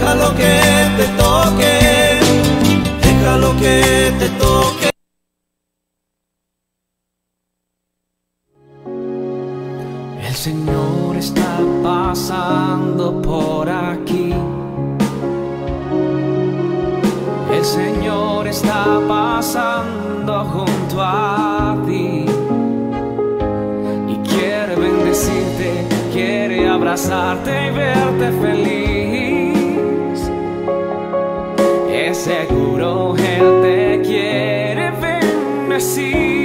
lo que te toque, lo que te toque. El Señor está pasando por aquí. El Señor está pasando junto a ti y quiere bendecirte, quiere abrazarte y verte feliz mercy.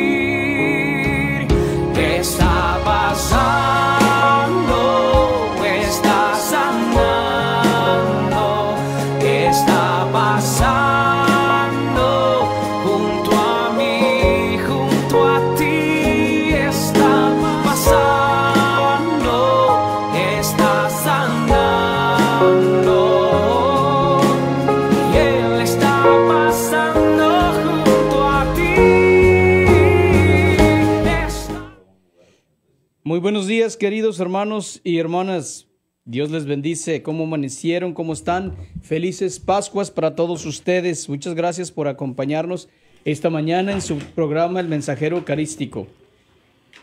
días, queridos hermanos y hermanas. Dios les bendice. ¿Cómo amanecieron? ¿Cómo están? Felices Pascuas para todos ustedes. Muchas gracias por acompañarnos esta mañana en su programa El Mensajero Eucarístico.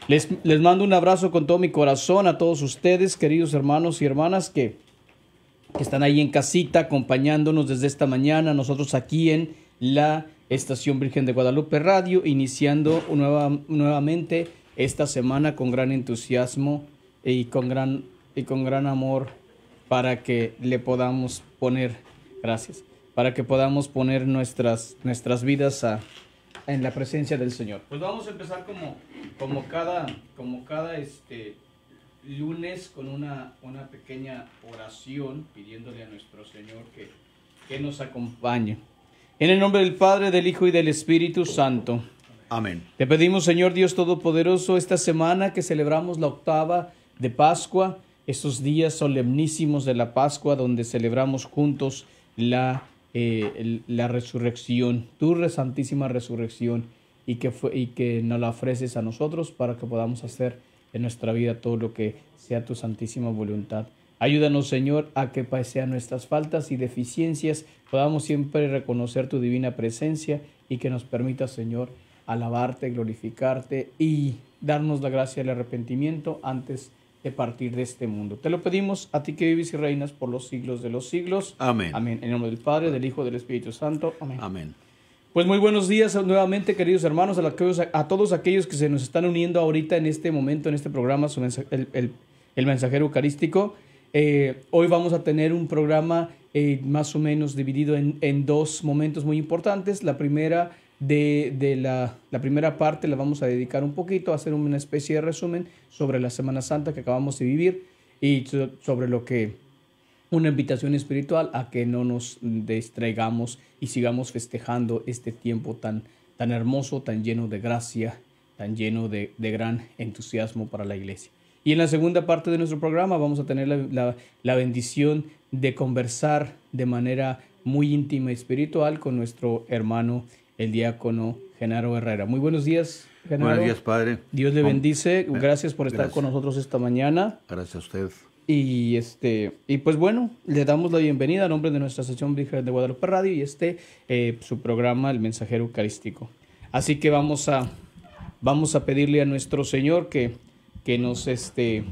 Les, les mando un abrazo con todo mi corazón a todos ustedes, queridos hermanos y hermanas que, que están ahí en casita acompañándonos desde esta mañana, nosotros aquí en la Estación Virgen de Guadalupe Radio, iniciando nueva, nuevamente esta semana con gran entusiasmo y con gran, y con gran amor para que le podamos poner, gracias, para que podamos poner nuestras, nuestras vidas en la presencia del Señor. Pues vamos a empezar como, como cada, como cada este, lunes con una, una pequeña oración pidiéndole a nuestro Señor que, que nos acompañe. En el nombre del Padre, del Hijo y del Espíritu Santo. Amén. Te pedimos, Señor Dios Todopoderoso, esta semana que celebramos la octava de Pascua, estos días solemnísimos de la Pascua, donde celebramos juntos la, eh, resurrección, tu santísima resurrección, y que, y que nos la ofreces a nosotros para que podamos hacer en nuestra vida todo lo que sea tu santísima voluntad. Ayúdanos, Señor, a que pasean nuestras faltas y deficiencias, podamos siempre reconocer tu divina presencia y que nos permita, Señor, alabarte, glorificarte y darnos la gracia del arrepentimiento antes de partir de este mundo. Te lo pedimos a ti que vives y reinas por los siglos de los siglos. Amén. Amén. En nombre del Padre, del Hijo, del Espíritu Santo. Amén. Amén. Pues muy buenos días nuevamente, queridos hermanos, a, a todos aquellos que se nos están uniendo ahorita en este momento, en este programa, el, mensajero eucarístico. Eh, hoy vamos a tener un programa eh, más o menos dividido en dos momentos muy importantes. La primera de, la, primera parte la vamos a dedicar un poquito a hacer una especie de resumen sobre la Semana Santa que acabamos de vivir y sobre lo que una invitación espiritual a que no nos distraigamos y sigamos festejando este tiempo tan, tan hermoso, tan lleno de gracia, tan lleno de, gran entusiasmo para la iglesia. Y en la segunda parte de nuestro programa vamos a tener la bendición de conversar de manera muy íntima y espiritual con nuestro hermano el diácono Genaro Herrera. Muy buenos días, Genaro. Buenos días, Padre. Dios le bendice. Gracias por estar con nosotros esta mañana. Gracias a usted. Y este y pues bueno, le damos la bienvenida a nombre de nuestra sección Virgen de Guadalupe Radio y este eh, su programa El Mensajero Eucarístico. Así que vamos a vamos a pedirle a nuestro Señor que, que nos este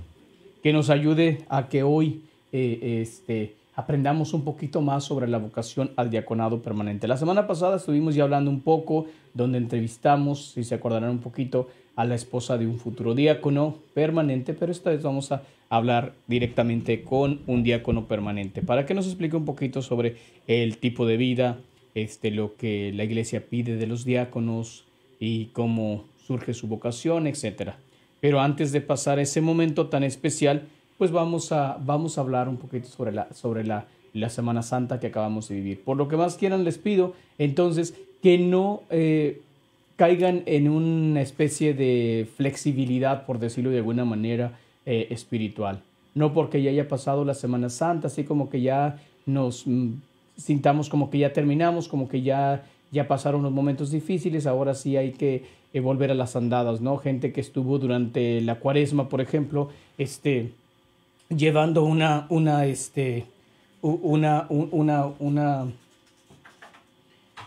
que nos ayude a que hoy eh, este aprendamos un poquito más sobre la vocación al diaconado permanente. La semana pasada estuvimos ya hablando un poco, donde entrevistamos, si se acordarán un poquito, a la esposa de un futuro diácono permanente, pero esta vez vamos a hablar directamente con un diácono permanente para que nos explique un poquito sobre el tipo de vida, este, lo que la iglesia pide de los diáconos y cómo surge su vocación, etc. Pero antes de pasar ese momento tan especial, pues vamos a, vamos a hablar un poquito sobre, la, sobre la, Semana Santa que acabamos de vivir. Por lo que más quieran, les pido entonces que no eh, caigan en una especie de flexibilidad, por decirlo de alguna manera, eh, espiritual. No porque ya haya pasado la Semana Santa, así como que ya nos mm, sintamos como que ya terminamos, como que ya, ya pasaron los momentos difíciles, ahora sí hay que eh, volver a las andadas, ¿no? Gente que estuvo durante la cuaresma, por ejemplo, este, llevando una, una, este, una, una, una,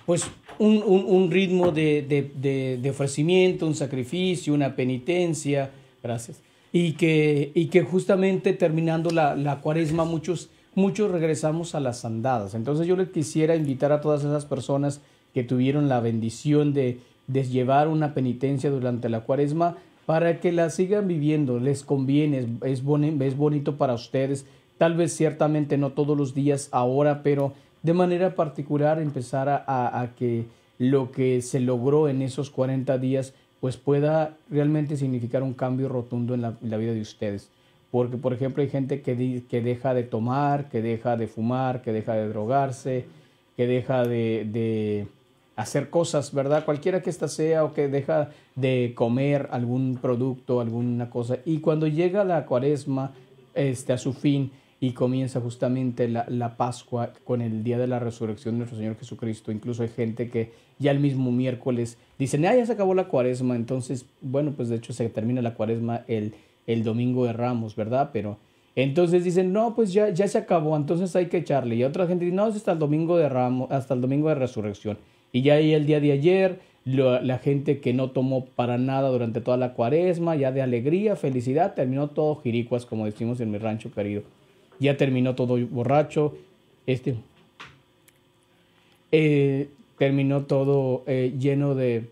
pues un, ritmo de, de, de, ofrecimiento, un sacrificio, una penitencia, gracias. Y que, y que justamente terminando la, cuaresma muchos, muchos regresamos a las andadas. Entonces yo les quisiera invitar a todas esas personas que tuvieron la bendición de, de llevar una penitencia durante la cuaresma, para que la sigan viviendo, les conviene, es, es bonito para ustedes, tal vez ciertamente no todos los días ahora, pero de manera particular empezar a, que lo que se logró en esos 40 días pues pueda realmente significar un cambio rotundo en la, vida de ustedes. Porque, por ejemplo, hay gente que, deja de tomar, que deja de fumar, que deja de drogarse, que deja de hacer cosas, ¿verdad? Cualquiera que ésta sea o que deja de comer algún producto, alguna cosa. Y cuando llega la cuaresma este, a su fin y comienza justamente la, Pascua con el día de la resurrección de nuestro Señor Jesucristo, incluso hay gente que ya el mismo miércoles dicen, ah, ya se acabó la cuaresma, entonces, bueno, pues de hecho se termina la cuaresma el, domingo de Ramos, ¿verdad? Pero... Entonces dicen, no, pues ya, ya se acabó, entonces hay que echarle. Y otra gente dice, no, es hasta el domingo de Ramos, hasta el domingo de resurrección. Y ya ahí el día de ayer, la gente que no tomó para nada durante toda la cuaresma, ya de alegría, felicidad, terminó todo jiricuas, como decimos en mi rancho querido. Ya terminó todo borracho, este. Eh, terminó todo eh, lleno de,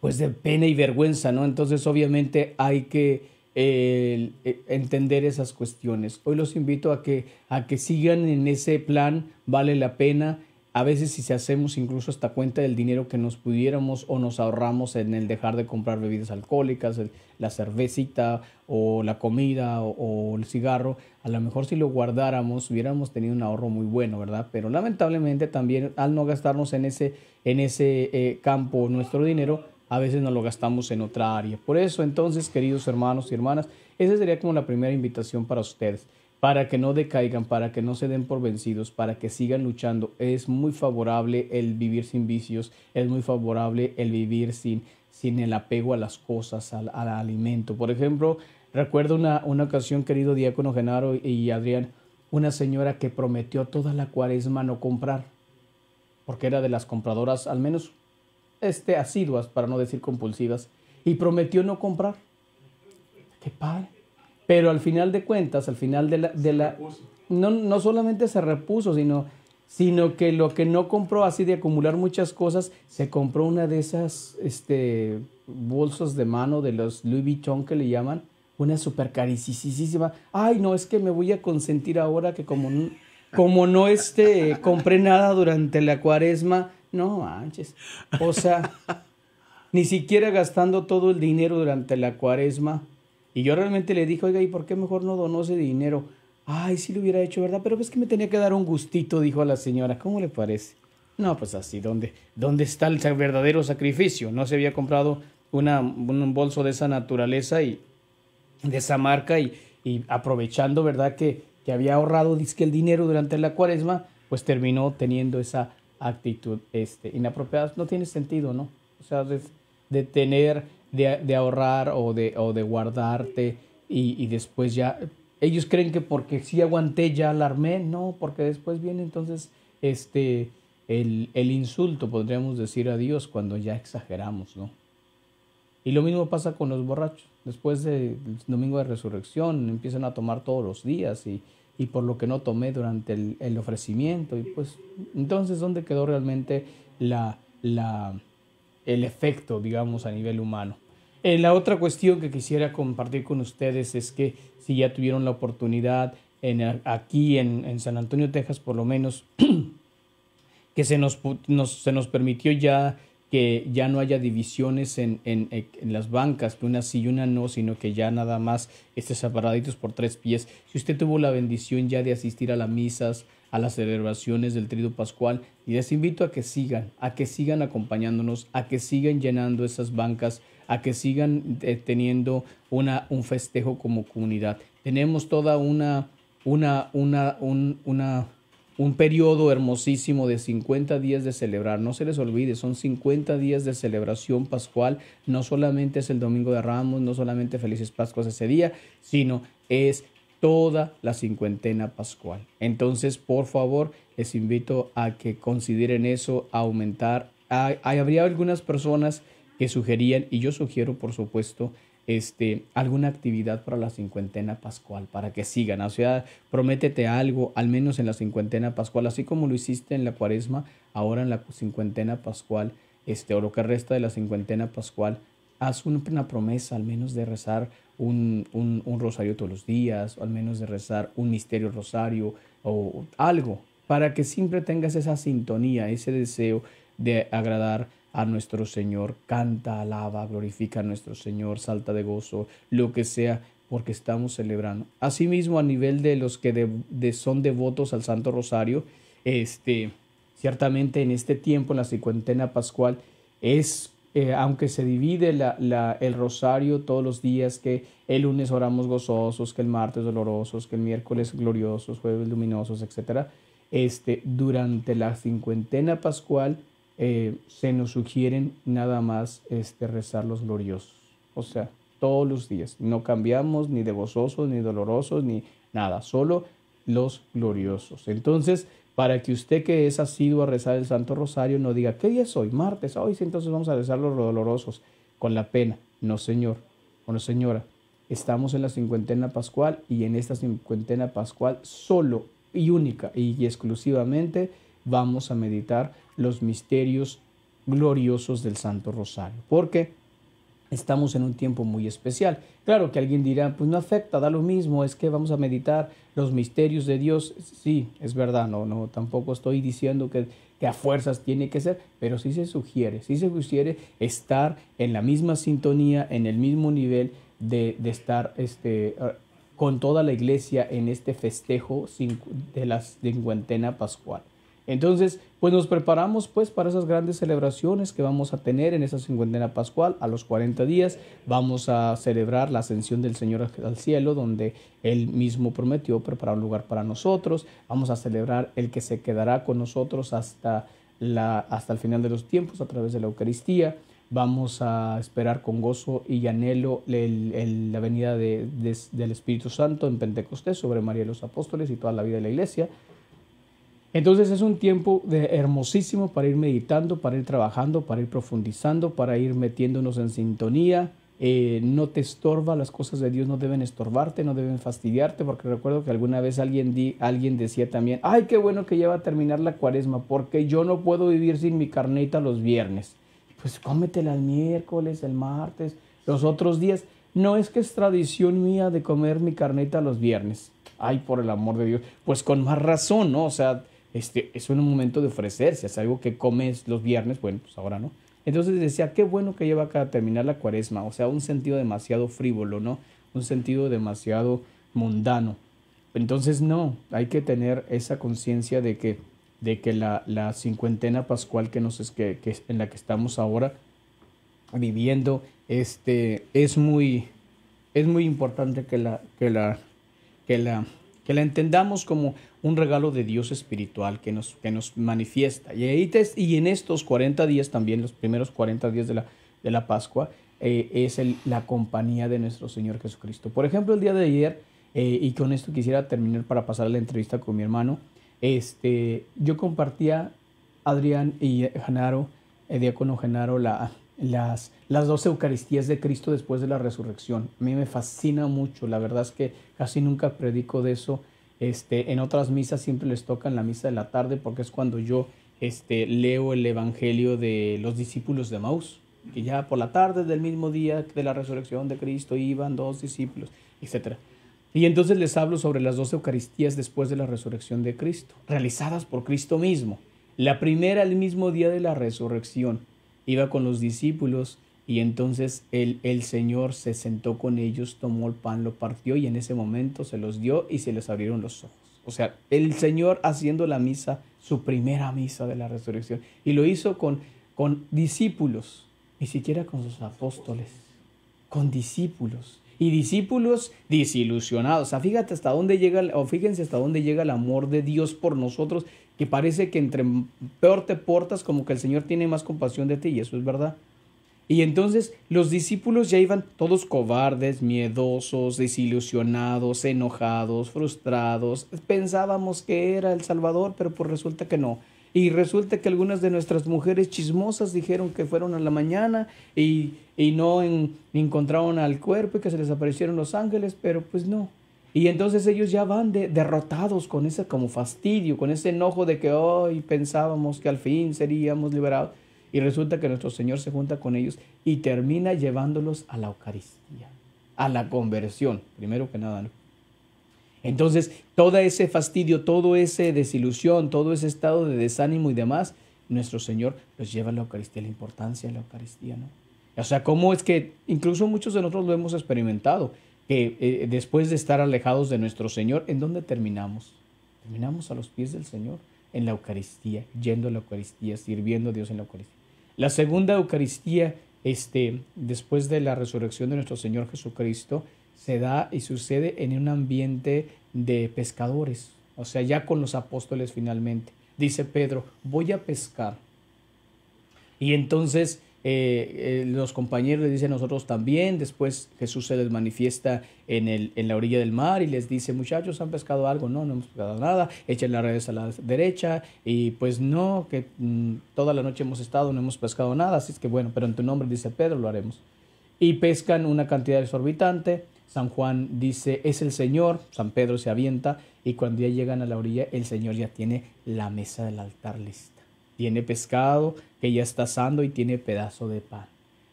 pues de pena y vergüenza, ¿no? Entonces obviamente hay que e, entender esas cuestiones. Hoy los invito a que, a que sigan en ese plan, vale la pena, a veces si se hacemos incluso esta cuenta del dinero que nos pudiéramos o nos ahorramos en el dejar de comprar bebidas alcohólicas, la cervecita o la comida o, el cigarro, a lo mejor si lo guardáramos hubiéramos tenido un ahorro muy bueno, ¿verdad? Pero lamentablemente también al no gastarnos en ese, en ese eh, campo nuestro dinero, a veces nos lo gastamos en otra área. Por eso entonces, queridos hermanos y hermanas, esa sería como la primera invitación para ustedes para que no decaigan, para que no se den por vencidos, para que sigan luchando. Es muy favorable el vivir sin vicios, es muy favorable el vivir sin, sin el apego a las cosas, al, alimento. Por ejemplo, recuerdo una, ocasión, querido diácono Genaro y Adrián, una señora que prometió toda la cuaresma no comprar, porque era de las compradoras, al menos este, asiduas, para no decir compulsivas, y prometió no comprar. ¡Qué padre! Pero al final de cuentas, al final de la... no, no solamente se repuso, sino, sino que lo que no compró así de acumular muchas cosas, se compró una de esas este, bolsas de mano de los Louis Vuitton que le llaman, una súper carísima. Ay, no, es que me voy a consentir ahora que como, como no este, compré nada durante la cuaresma, no manches. O sea, ni siquiera gastando todo el dinero durante la cuaresma y yo realmente le dije, oiga, ¿y por qué mejor no donó ese dinero? Ay, sí lo hubiera hecho, ¿verdad? Pero es que me tenía que dar un gustito, dijo a la señora. ¿Cómo le parece? No, pues así, ¿dónde, dónde está el verdadero sacrificio? No se había comprado una, un bolso de esa naturaleza y de esa marca y, y aprovechando, ¿verdad? Que, que había ahorrado dizque, el dinero durante la cuaresma, pues terminó teniendo esa actitud este, inapropiada. No tiene sentido, ¿no? O sea, de, de tener de, ahorrar o de, o de guardarte y, después ya... Ellos creen que porque sí aguanté ya alarmé, no, porque después viene entonces este, el, el insulto, podríamos decir a Dios, cuando ya exageramos, ¿no? Y lo mismo pasa con los borrachos. Después del domingo de resurrección empiezan a tomar todos los días y, por lo que no tomé durante el, el, ofrecimiento. Y pues entonces, ¿dónde quedó realmente la, la, el efecto, digamos, a nivel humano. Eh, la otra cuestión que quisiera compartir con ustedes es que si ya tuvieron la oportunidad en, aquí en, en, San Antonio, Texas, por lo menos, que se nos, se nos permitió ya que ya no haya divisiones en, en, en, las bancas, que una sí y una no, sino que ya nada más estés separaditos por tres pies. Si usted tuvo la bendición ya de asistir a las misas, a las celebraciones del Trido Pascual y les invito a que sigan, a que sigan acompañándonos, a que sigan llenando esas bancas, a que sigan eh, teniendo una, un festejo como comunidad. Tenemos toda una, una, una, un, una, un periodo hermosísimo de 50 días de celebrar. No se les olvide, son 50 días de celebración pascual. No solamente es el domingo de Ramos, no solamente felices Pascuas ese día, sino es toda la cincuentena pascual. Entonces, por favor, les invito a que consideren eso, aumentar. hay ah, ah, habría algunas personas que sugerían, y yo sugiero, por supuesto, este, alguna actividad para la cincuentena pascual, para que sigan. O sea, prométete algo, al menos en la cincuentena pascual, así como lo hiciste en la cuaresma, ahora en la cincuentena pascual, este, oro que resta de la cincuentena pascual, haz una promesa al menos de rezar un, rosario todos los días, o al menos de rezar un misterio rosario o algo, para que siempre tengas esa sintonía, ese deseo de agradar a nuestro Señor. Canta, alaba, glorifica a nuestro Señor, salta de gozo, lo que sea, porque estamos celebrando. Asimismo, a nivel de los que son devotos al Santo Rosario, este, ciertamente en este tiempo, en la cincuentena pascual, es eh, aunque se divide la, la, el rosario todos los días, que el lunes oramos gozosos, que el martes dolorosos, que el miércoles gloriosos, jueves luminosos, etc., este, durante la cincuentena pascual eh, se nos sugieren nada más este, rezar los gloriosos. O sea, todos los días. No cambiamos ni de gozosos, ni dolorosos, ni nada. Solo los gloriosos. Entonces, para que usted que es asiduo a rezar el Santo Rosario no diga, ¿qué día es hoy? Martes, hoy sí, entonces vamos a rezar los dolorosos con la pena. No, señor, o no, señora. Estamos en la cincuentena pascual y en esta cincuentena pascual solo y única y exclusivamente vamos a meditar los misterios gloriosos del Santo Rosario. Porque Estamos en un tiempo muy especial. Claro que alguien dirá, pues no afecta, da lo mismo, es que vamos a meditar los misterios de Dios. Sí, es verdad, no, no, tampoco estoy diciendo que, a fuerzas tiene que ser, pero sí se sugiere, sí se sugiere estar en la misma sintonía, en el mismo nivel de, de estar este, ah, con toda la iglesia en este festejo de la cincuentena pascual. Entonces, pues nos preparamos pues para esas grandes celebraciones que vamos a tener en esa cincuentena pascual. A los 40 días vamos a celebrar la ascensión del Señor al cielo, donde Él mismo prometió preparar un lugar para nosotros. Vamos a celebrar el que se quedará con nosotros hasta, la, hasta el final de los tiempos a través de la Eucaristía. Vamos a esperar con gozo y anhelo la venida del Espíritu Santo en Pentecostés sobre María y los apóstoles y toda la vida de la iglesia. Entonces es un tiempo de hermosísimo para ir meditando, para ir trabajando, para ir profundizando, para ir metiéndonos en sintonía. Eh, no te estorba, las cosas de Dios no deben estorbarte, no deben fastidiarte, porque recuerdo que alguna vez alguien, alguien decía también, ay, qué bueno que ya va a terminar la cuaresma, porque yo no puedo vivir sin mi carnita los viernes. Pues cómetela el miércoles, el martes, los otros días. No es que es tradición mía de comer mi carneta los viernes. Ay, por el amor de Dios. Pues con más razón, ¿no? O sea, este, es un momento de ofrecerse, es algo que comes los viernes, bueno, pues ahora no. Entonces decía, qué bueno que lleva a terminar la cuaresma, o sea, un sentido demasiado frívolo, ¿no? Un sentido demasiado mundano. Entonces no, hay que tener esa conciencia de que, de que la, la cincuentena pascual que nos, que, que en la que estamos ahora viviendo este, es, muy, es muy importante que la, que la, que la que la entendamos como un regalo de Dios espiritual que nos, que nos manifiesta. Y, y en estos 40 días también, los primeros 40 días de la, de la Pascua, eh, es la compañía de nuestro Señor Jesucristo. Por ejemplo, el día de ayer, eh, y con esto quisiera terminar para pasar la entrevista con mi hermano, este, yo compartía, Adrián y Genaro, el diácono Genaro, la, las, las dos Eucaristías de Cristo después de la resurrección. A mí me fascina mucho, la verdad es que casi nunca predico de eso. Este, en otras misas siempre les tocan la misa de la tarde porque es cuando yo este, leo el Evangelio de los discípulos de Maús, que ya por la tarde del mismo día de la resurrección de Cristo iban dos discípulos, etc. Y entonces les hablo sobre las dos Eucaristías después de la resurrección de Cristo, realizadas por Cristo mismo. La primera el mismo día de la resurrección, iba con los discípulos y entonces el, Señor se sentó con ellos, tomó el pan, lo partió y en ese momento se los dio y se les abrieron los ojos. O sea, el Señor haciendo la misa, su primera misa de la resurrección. Y lo hizo con, con discípulos, ni siquiera con sus apóstoles, con discípulos. Y discípulos desilusionados. O fíjate hasta dónde llega, fíjense hasta dónde llega el amor de Dios por nosotros, que parece que entre peor te portas, como que el Señor tiene más compasión de ti, y eso es verdad. Y entonces los discípulos ya iban todos cobardes, miedosos, desilusionados, enojados, frustrados. Pensábamos que era el Salvador, pero pues resulta que no. Y resulta que algunas de nuestras mujeres chismosas dijeron que fueron a la mañana y, y no encontraron al cuerpo y que se les aparecieron los ángeles, pero pues no. Y entonces ellos ya van derrotados con ese como fastidio, con ese enojo de que hoy pensábamos que al fin seríamos liberados. Y resulta que nuestro Señor se junta con ellos y termina llevándolos a la Eucaristía, a la conversión, primero que nada. ¿no? Entonces, todo ese fastidio, todo ese desilusión, todo ese estado de desánimo y demás, nuestro Señor los lleva a la Eucaristía, la importancia de la Eucaristía, ¿no? O sea, cómo es que incluso muchos de nosotros lo hemos experimentado que eh, después de estar alejados de nuestro Señor, ¿en dónde terminamos? Terminamos a los pies del Señor, en la Eucaristía, yendo a la Eucaristía, sirviendo a Dios en la Eucaristía. La segunda Eucaristía, este, después de la resurrección de nuestro Señor Jesucristo, se da y sucede en un ambiente de pescadores, o sea, ya con los apóstoles finalmente. Dice Pedro, voy a pescar. Y entonces eh, eh, los compañeros les dicen nosotros también, después Jesús se les manifiesta en, la orilla del mar y les dice, muchachos, ¿han pescado algo? No, no hemos pescado nada, echen las redes a la derecha y pues no, que mm, toda la noche hemos estado, no hemos pescado nada, así es que bueno, pero en tu nombre dice Pedro, lo haremos. Y pescan una cantidad exorbitante, San Juan dice, es el Señor, San Pedro se avienta y cuando ya llegan a la orilla, el Señor ya tiene la mesa del altar lista tiene pescado que ya está asando y tiene pedazo de pan.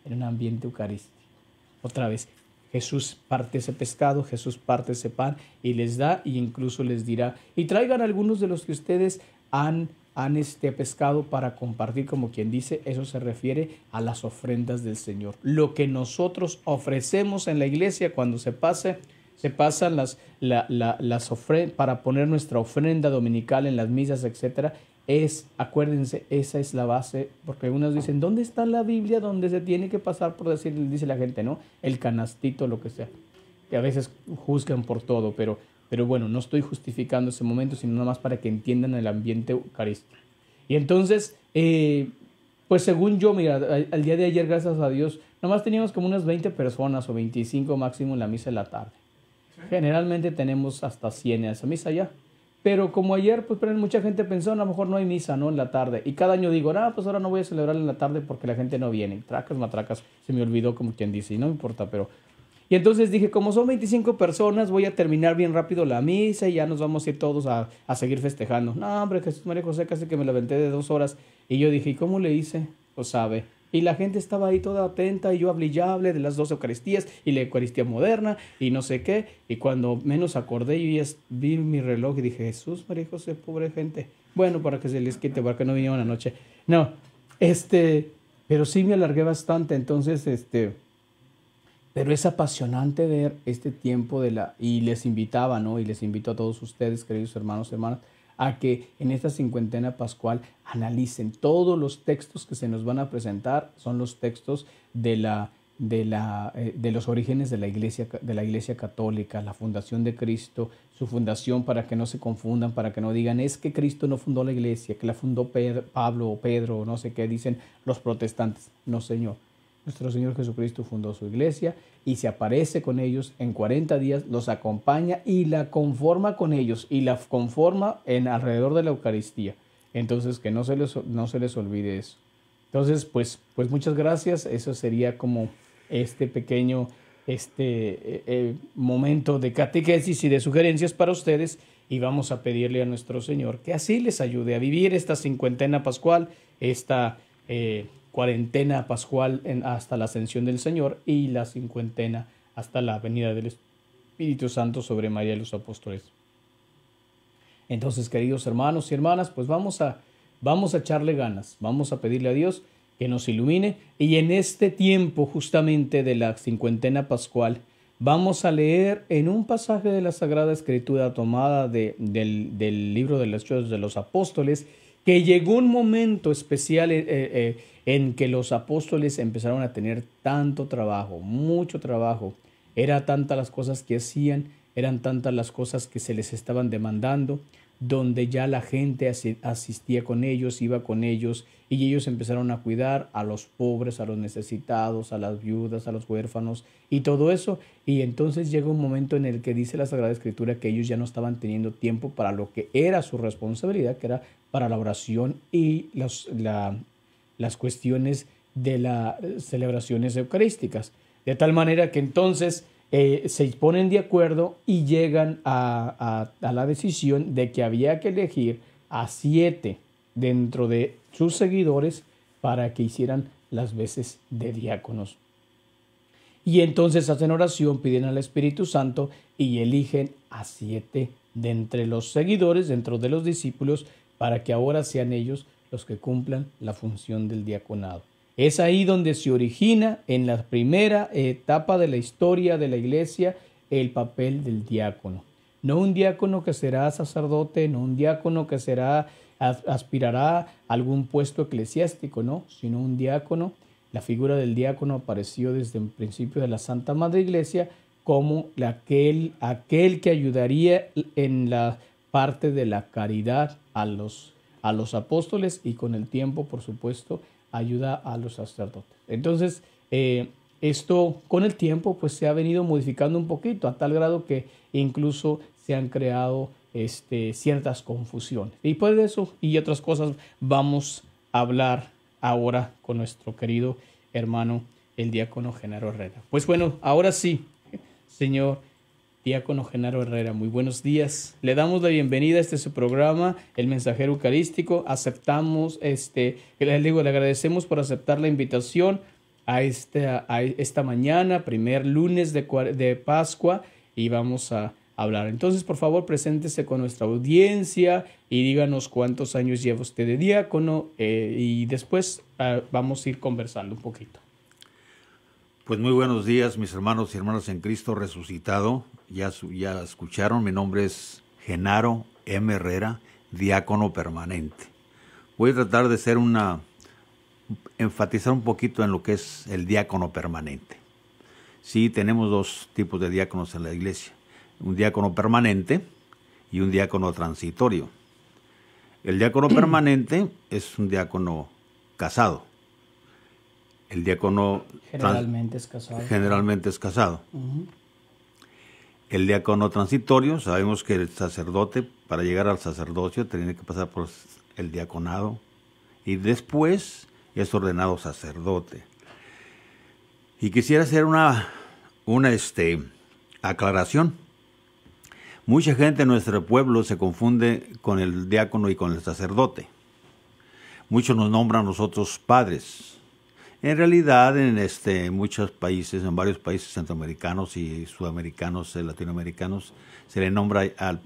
En un ambiente eucarístico. Otra vez, Jesús parte ese pescado, Jesús parte ese pan y les da e incluso les dirá, y traigan algunos de los que ustedes han, han este pescado para compartir, como quien dice, eso se refiere a las ofrendas del Señor. Lo que nosotros ofrecemos en la iglesia cuando se pase, se pasan las, las ofrendas, para poner nuestra ofrenda dominical en las misas, etcétera, es, acuérdense, esa es la base, porque algunos dicen, ¿dónde está la Biblia donde se tiene que pasar por decir, dice la gente, ¿no? El canastito, lo que sea, que a veces juzgan por todo, pero, pero bueno, no estoy justificando ese momento, sino nada más para que entiendan el ambiente eucarístico. Y entonces, eh, pues según yo, mira, al día de ayer, gracias a Dios, nomás teníamos como unas 20 personas o 25 máximo en la misa de la tarde. Generalmente tenemos hasta 100 en esa misa ya. Pero como ayer, pues mucha gente pensó, a lo mejor no hay misa, ¿no? En la tarde. Y cada año digo, ah, pues ahora no voy a celebrar en la tarde porque la gente no viene. Tracas, matracas, se me olvidó como quien dice, y no importa, pero... Y entonces dije, como son 25 personas, voy a terminar bien rápido la misa y ya nos vamos a ir todos a, a seguir festejando. No, hombre, Jesús María José casi que me la de dos horas. Y yo dije, cómo le hice? Pues sabe y la gente estaba ahí toda atenta y yo hablé y hablé de las dos Eucaristías y la Eucaristía moderna y no sé qué. Y cuando menos acordé, y vi mi reloj y dije, Jesús, María José, pobre gente. Bueno, para que se les quite, para que no una noche. No, este, pero sí me alargué bastante, entonces, este, pero es apasionante ver este tiempo de la, y les invitaba, ¿no? Y les invito a todos ustedes, queridos hermanos, hermanas, a que en esta cincuentena pascual analicen todos los textos que se nos van a presentar, son los textos de la de, la, eh, de, los orígenes de la, iglesia, de la Iglesia Católica, la fundación de Cristo, su fundación para que no se confundan, para que no digan es que Cristo no fundó la Iglesia, que la fundó Pablo o Pedro o no sé qué, dicen los protestantes. No, Señor, nuestro Señor Jesucristo fundó su iglesia y se aparece con ellos en 40 días, los acompaña y la conforma con ellos y la conforma en alrededor de la Eucaristía. Entonces, que no se les, no se les olvide eso. Entonces, pues, pues muchas gracias. Eso sería como este pequeño este, eh, eh, momento de catequesis y de sugerencias para ustedes y vamos a pedirle a nuestro Señor que así les ayude a vivir esta cincuentena pascual, esta... Eh, cuarentena pascual hasta la ascensión del Señor y la cincuentena hasta la venida del Espíritu Santo sobre María y los apóstoles. Entonces, queridos hermanos y hermanas, pues vamos a, vamos a echarle ganas, vamos a pedirle a Dios que nos ilumine y en este tiempo justamente de la cincuentena pascual, Vamos a leer en un pasaje de la Sagrada Escritura tomada de, del, libro de de los Apóstoles que llegó un momento especial eh, eh, eh, en que los apóstoles empezaron a tener tanto trabajo, mucho trabajo. Era tantas las cosas que hacían, eran tantas las cosas que se les estaban demandando donde ya la gente asistía con ellos, iba con ellos, y ellos empezaron a cuidar a los pobres, a los necesitados, a las viudas, a los huérfanos, y todo eso. Y entonces llega un momento en el que dice la Sagrada Escritura que ellos ya no estaban teniendo tiempo para lo que era su responsabilidad, que era para la oración y las cuestiones de las celebraciones eucarísticas. De tal manera que entonces eh, se ponen de acuerdo y llegan a, la decisión de que había que elegir a siete dentro de sus seguidores para que hicieran las veces de diáconos. Y entonces hacen oración, piden al Espíritu Santo y eligen a siete de entre los seguidores, dentro de los discípulos, para que ahora sean ellos los que cumplan la función del diaconado. Es ahí donde se origina en la primera etapa de la historia de la iglesia el papel del diácono. No un diácono que será sacerdote, no un diácono que será aspirará a algún puesto eclesiástico, no, sino un diácono. La figura del diácono apareció desde el principio de la Santa Madre Iglesia como aquel, aquel que ayudaría en la parte de la caridad a los, a los apóstoles y con el tiempo, por supuesto, ayuda a los sacerdotes. Entonces, eh, esto con el tiempo pues se ha venido modificando un poquito a tal grado que incluso se han creado este, ciertas confusiones. Y pues de eso y otras cosas vamos a hablar ahora con nuestro querido hermano el diácono Genaro Herrera. Pues bueno, ahora sí, señor Diácono Genaro Herrera. Muy buenos días. Le damos la bienvenida a este su programa, El Mensajero Eucarístico. Aceptamos, este, le digo, le agradecemos por aceptar la invitación a, este, a esta mañana, primer lunes de, de Pascua, y vamos a hablar. Entonces, por favor, preséntese con nuestra audiencia y díganos cuántos años lleva usted de diácono eh, y después ah, vamos a ir conversando un poquito. Pues muy buenos días, mis hermanos y hermanas en Cristo resucitado. Ya, ya escucharon, mi nombre es Genaro M. Herrera, diácono permanente. Voy a tratar de ser una enfatizar un poquito en lo que es el diácono permanente. Sí, tenemos dos tipos de diáconos en la iglesia, un diácono permanente y un diácono transitorio. El diácono permanente es un diácono casado, el diácono... Generalmente es casado. Generalmente es casado. El diácono transitorio, sabemos que el sacerdote, para llegar al sacerdocio, tiene que pasar por el diaconado y después es ordenado sacerdote. Y quisiera hacer una, una este, aclaración. Mucha gente en nuestro pueblo se confunde con el diácono y con el sacerdote. Muchos nos nombran nosotros padres, en realidad, en este, muchos países, en varios países centroamericanos y sudamericanos, eh, latinoamericanos, se le nombra al,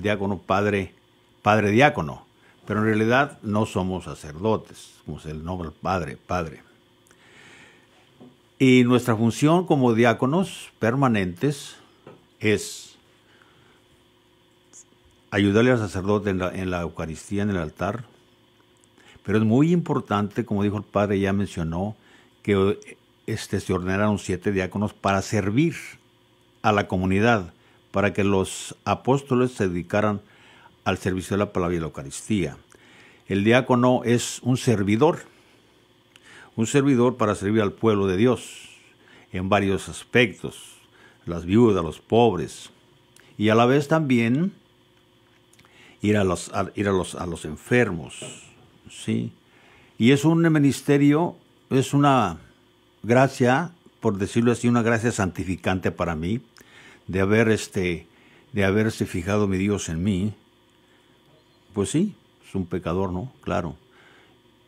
diácono padre, padre diácono, pero en realidad no somos sacerdotes, como se le nombra padre, padre. Y nuestra función como diáconos permanentes es ayudarle al sacerdote en la Eucaristía, en el altar, pero es muy importante, como dijo el padre, ya mencionó, que este, se ordenaron siete diáconos para servir a la comunidad, para que los apóstoles se dedicaran al servicio de la palabra y la Eucaristía. El diácono es un servidor, un servidor para servir al pueblo de Dios en varios aspectos, las viudas, los pobres, y a la vez también ir a los enfermos ¿sí? Y es un ministerio, es una gracia, por decirlo así, una gracia santificante para mí, de haber este, de haberse fijado mi Dios en mí. Pues sí, es un pecador, ¿no? Claro.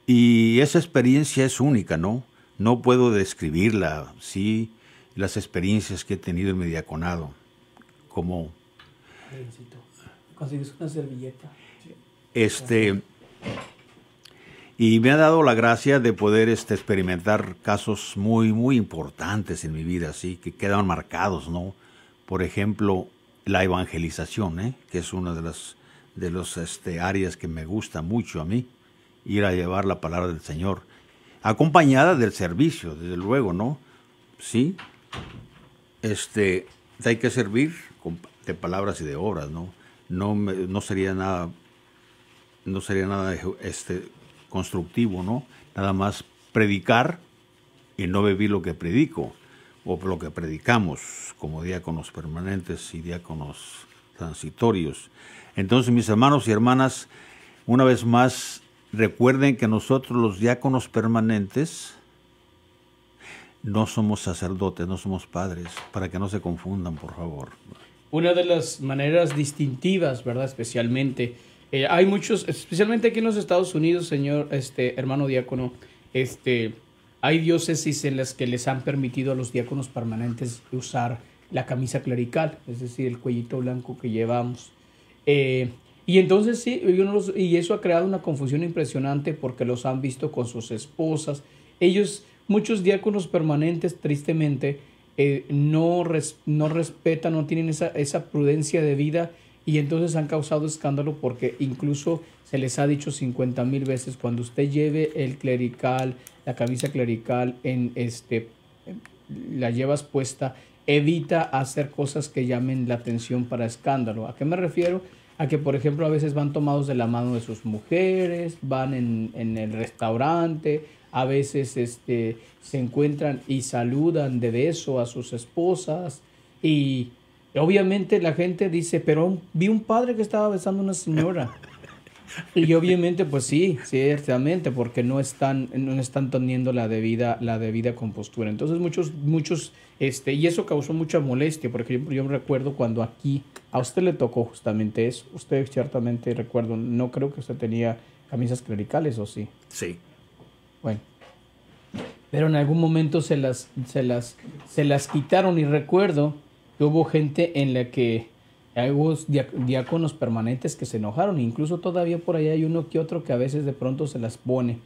Y esa experiencia es única, ¿no? No puedo describirla, sí, las experiencias que he tenido en mi diaconado. Como. Consigues una servilleta. Este y me ha dado la gracia de poder este, experimentar casos muy, muy importantes en mi vida, así que quedan marcados, ¿no? Por ejemplo, la evangelización, ¿eh? que es una de las de los, este, áreas que me gusta mucho a mí, ir a llevar la palabra del Señor, acompañada del servicio, desde luego, ¿no? Sí, este, hay que servir de palabras y de obras, ¿no? No, no sería nada, no sería nada este, constructivo, ¿no? Nada más predicar y no vivir lo que predico o lo que predicamos como diáconos permanentes y diáconos transitorios. Entonces, mis hermanos y hermanas, una vez más, recuerden que nosotros los diáconos permanentes no somos sacerdotes, no somos padres, para que no se confundan, por favor. Una de las maneras distintivas, ¿verdad? Especialmente eh, hay muchos, especialmente aquí en los Estados Unidos, señor, este, hermano diácono, este, hay diócesis en las que les han permitido a los diáconos permanentes usar la camisa clerical, es decir, el cuellito blanco que llevamos. Eh, y entonces sí, y eso ha creado una confusión impresionante porque los han visto con sus esposas. Ellos, muchos diáconos permanentes, tristemente, eh, no, respetan, no tienen esa, esa prudencia de vida y entonces han causado escándalo porque incluso se les ha dicho 50 mil veces cuando usted lleve el clerical, la camisa clerical en este, la llevas puesta, evita hacer cosas que llamen la atención para escándalo. ¿A qué me refiero? A que, por ejemplo, a veces van tomados de la mano de sus mujeres, van en, el restaurante, a veces este, se encuentran y saludan de beso a sus esposas y Obviamente la gente dice, pero vi un padre que estaba besando a una señora. y obviamente, pues sí, ciertamente, porque no están, no están teniendo la debida, la debida compostura. Entonces muchos, muchos, este, y eso causó mucha molestia, porque yo, yo recuerdo cuando aquí a usted le tocó justamente eso. Usted ciertamente recuerdo, no creo que usted tenía camisas clericales, ¿o sí? Sí. Bueno. Pero en algún momento se las, se las, se las quitaron y recuerdo hubo gente en la que hay diáconos permanentes que se enojaron, incluso todavía por ahí hay uno que otro que a veces de pronto se las pone.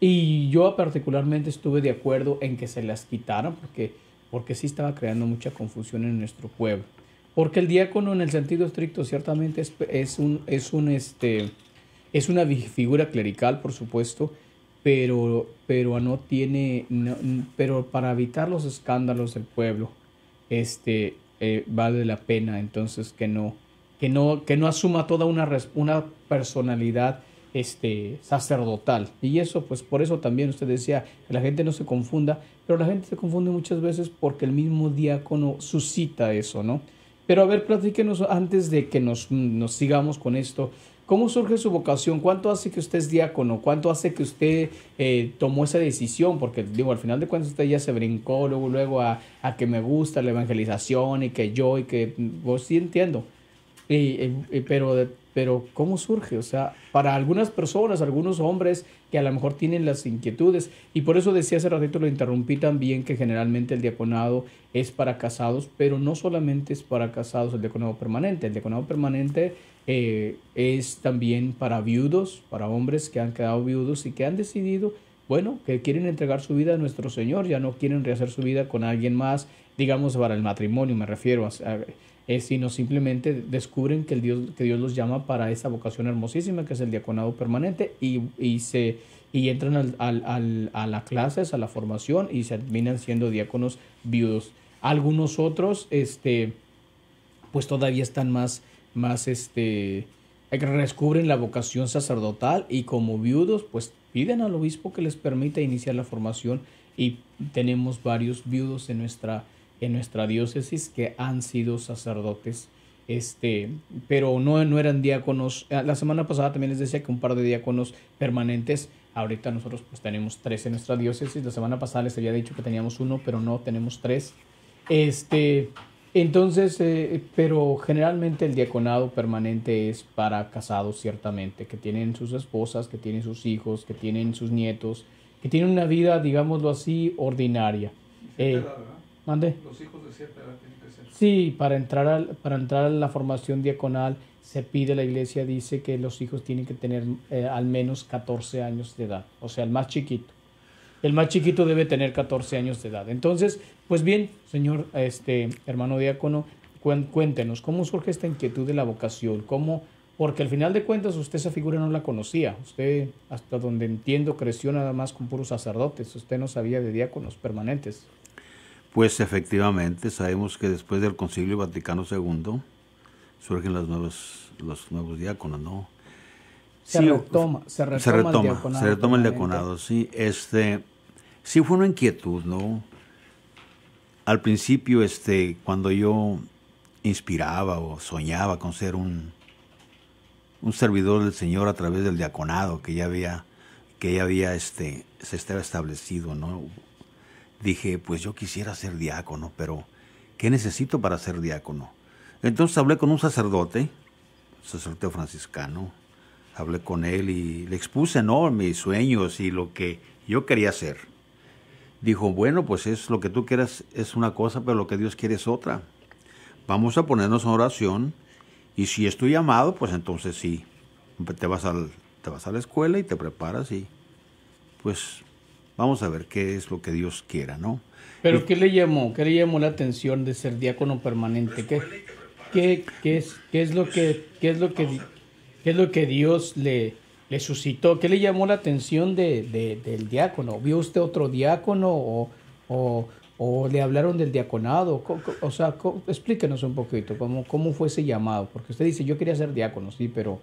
Y yo particularmente estuve de acuerdo en que se las quitaran porque, porque sí estaba creando mucha confusión en nuestro pueblo. Porque el diácono en el sentido estricto ciertamente es, es un, es, un, este, es una figura clerical, por supuesto, pero, pero no tiene, pero para evitar los escándalos del pueblo, este, eh, vale la pena entonces que no, que no, que no asuma toda una, una personalidad este, sacerdotal. Y eso, pues por eso también usted decía, que la gente no se confunda, pero la gente se confunde muchas veces porque el mismo diácono suscita eso, ¿no? Pero a ver, platíquenos antes de que nos, nos sigamos con esto, ¿Cómo surge su vocación? ¿Cuánto hace que usted es diácono? ¿Cuánto hace que usted eh, tomó esa decisión? Porque digo, al final de cuentas usted ya se brincó luego, luego a, a que me gusta la evangelización y que yo y que vos mm, pues, sí entiendo. Eh, eh, pero, pero ¿cómo surge? O sea, para algunas personas, algunos hombres que a lo mejor tienen las inquietudes, y por eso decía hace ratito, lo interrumpí también, que generalmente el diaconado es para casados, pero no solamente es para casados el diaconado permanente, el diaconado permanente eh, es también para viudos, para hombres que han quedado viudos y que han decidido, bueno, que quieren entregar su vida a nuestro Señor, ya no quieren rehacer su vida con alguien más, digamos para el matrimonio, me refiero, a, eh, sino simplemente descubren que, el Dios, que Dios los llama para esa vocación hermosísima que es el diaconado permanente y, y se, y entran al, al, a las clases, a la formación y se terminan siendo diáconos viudos. Algunos otros, este, pues todavía están más más este descubren la vocación sacerdotal y como viudos pues piden al obispo que les permita iniciar la formación y tenemos varios viudos en nuestra en nuestra diócesis que han sido sacerdotes este pero no no eran diáconos ah, la semana pasada también les decía que un par de diáconos permanentes ahorita nosotros pues tenemos tres en nuestra diócesis la semana pasada les había dicho que teníamos uno pero no tenemos tres este entonces, eh, pero generalmente el diaconado permanente es para casados, ciertamente, que tienen sus esposas, que tienen sus hijos, que tienen sus nietos, que tienen una vida, digámoslo así, ordinaria. Eh, edad, ¿Mande? Los hijos de cierta edad tienen que ser. Sí, para entrar, para entrar a la formación diaconal se pide, la iglesia dice que los hijos tienen que tener eh, al menos 14 años de edad, o sea, el más chiquito. El más chiquito debe tener 14 años de edad. Entonces, pues bien, señor este, hermano diácono, cuéntenos, ¿cómo surge esta inquietud de la vocación? ¿Cómo? Porque al final de cuentas usted esa figura no la conocía. Usted, hasta donde entiendo, creció nada más con puros sacerdotes. Usted no sabía de diáconos permanentes. Pues efectivamente, sabemos que después del Concilio Vaticano II surgen las nuevas, los nuevos diáconos, ¿no? Se retoma, se retoma, se retoma el diaconado. Se retoma el diaconado, sí. Este, sí fue una inquietud, ¿no? Al principio, este, cuando yo inspiraba o soñaba con ser un, un servidor del Señor a través del diaconado que ya había, que ya había este, se estaba establecido, ¿no? Dije, pues yo quisiera ser diácono, pero ¿qué necesito para ser diácono? Entonces hablé con un sacerdote, sacerdote franciscano, hablé con él y le expuse, ¿no? Mis sueños y lo que yo quería hacer dijo, bueno, pues es lo que tú quieras es una cosa, pero lo que Dios quiere es otra. Vamos a ponernos en oración y si es tu llamado, pues entonces sí, te vas, al, te vas a la escuela y te preparas y pues vamos a ver qué es lo que Dios quiera, ¿no? Pero eh, ¿qué le llamó? ¿Qué le llamó la atención de ser diácono permanente? qué, qué, es, qué es, lo que, qué es lo que, qué es lo que Dios le, le suscitó, qué le llamó la atención de, del diácono? ¿Vio usted otro diácono o, o, le hablaron del diaconado? O sea, explíquenos un poquito cómo, cómo fue ese llamado, porque usted dice, yo quería ser diácono, sí, pero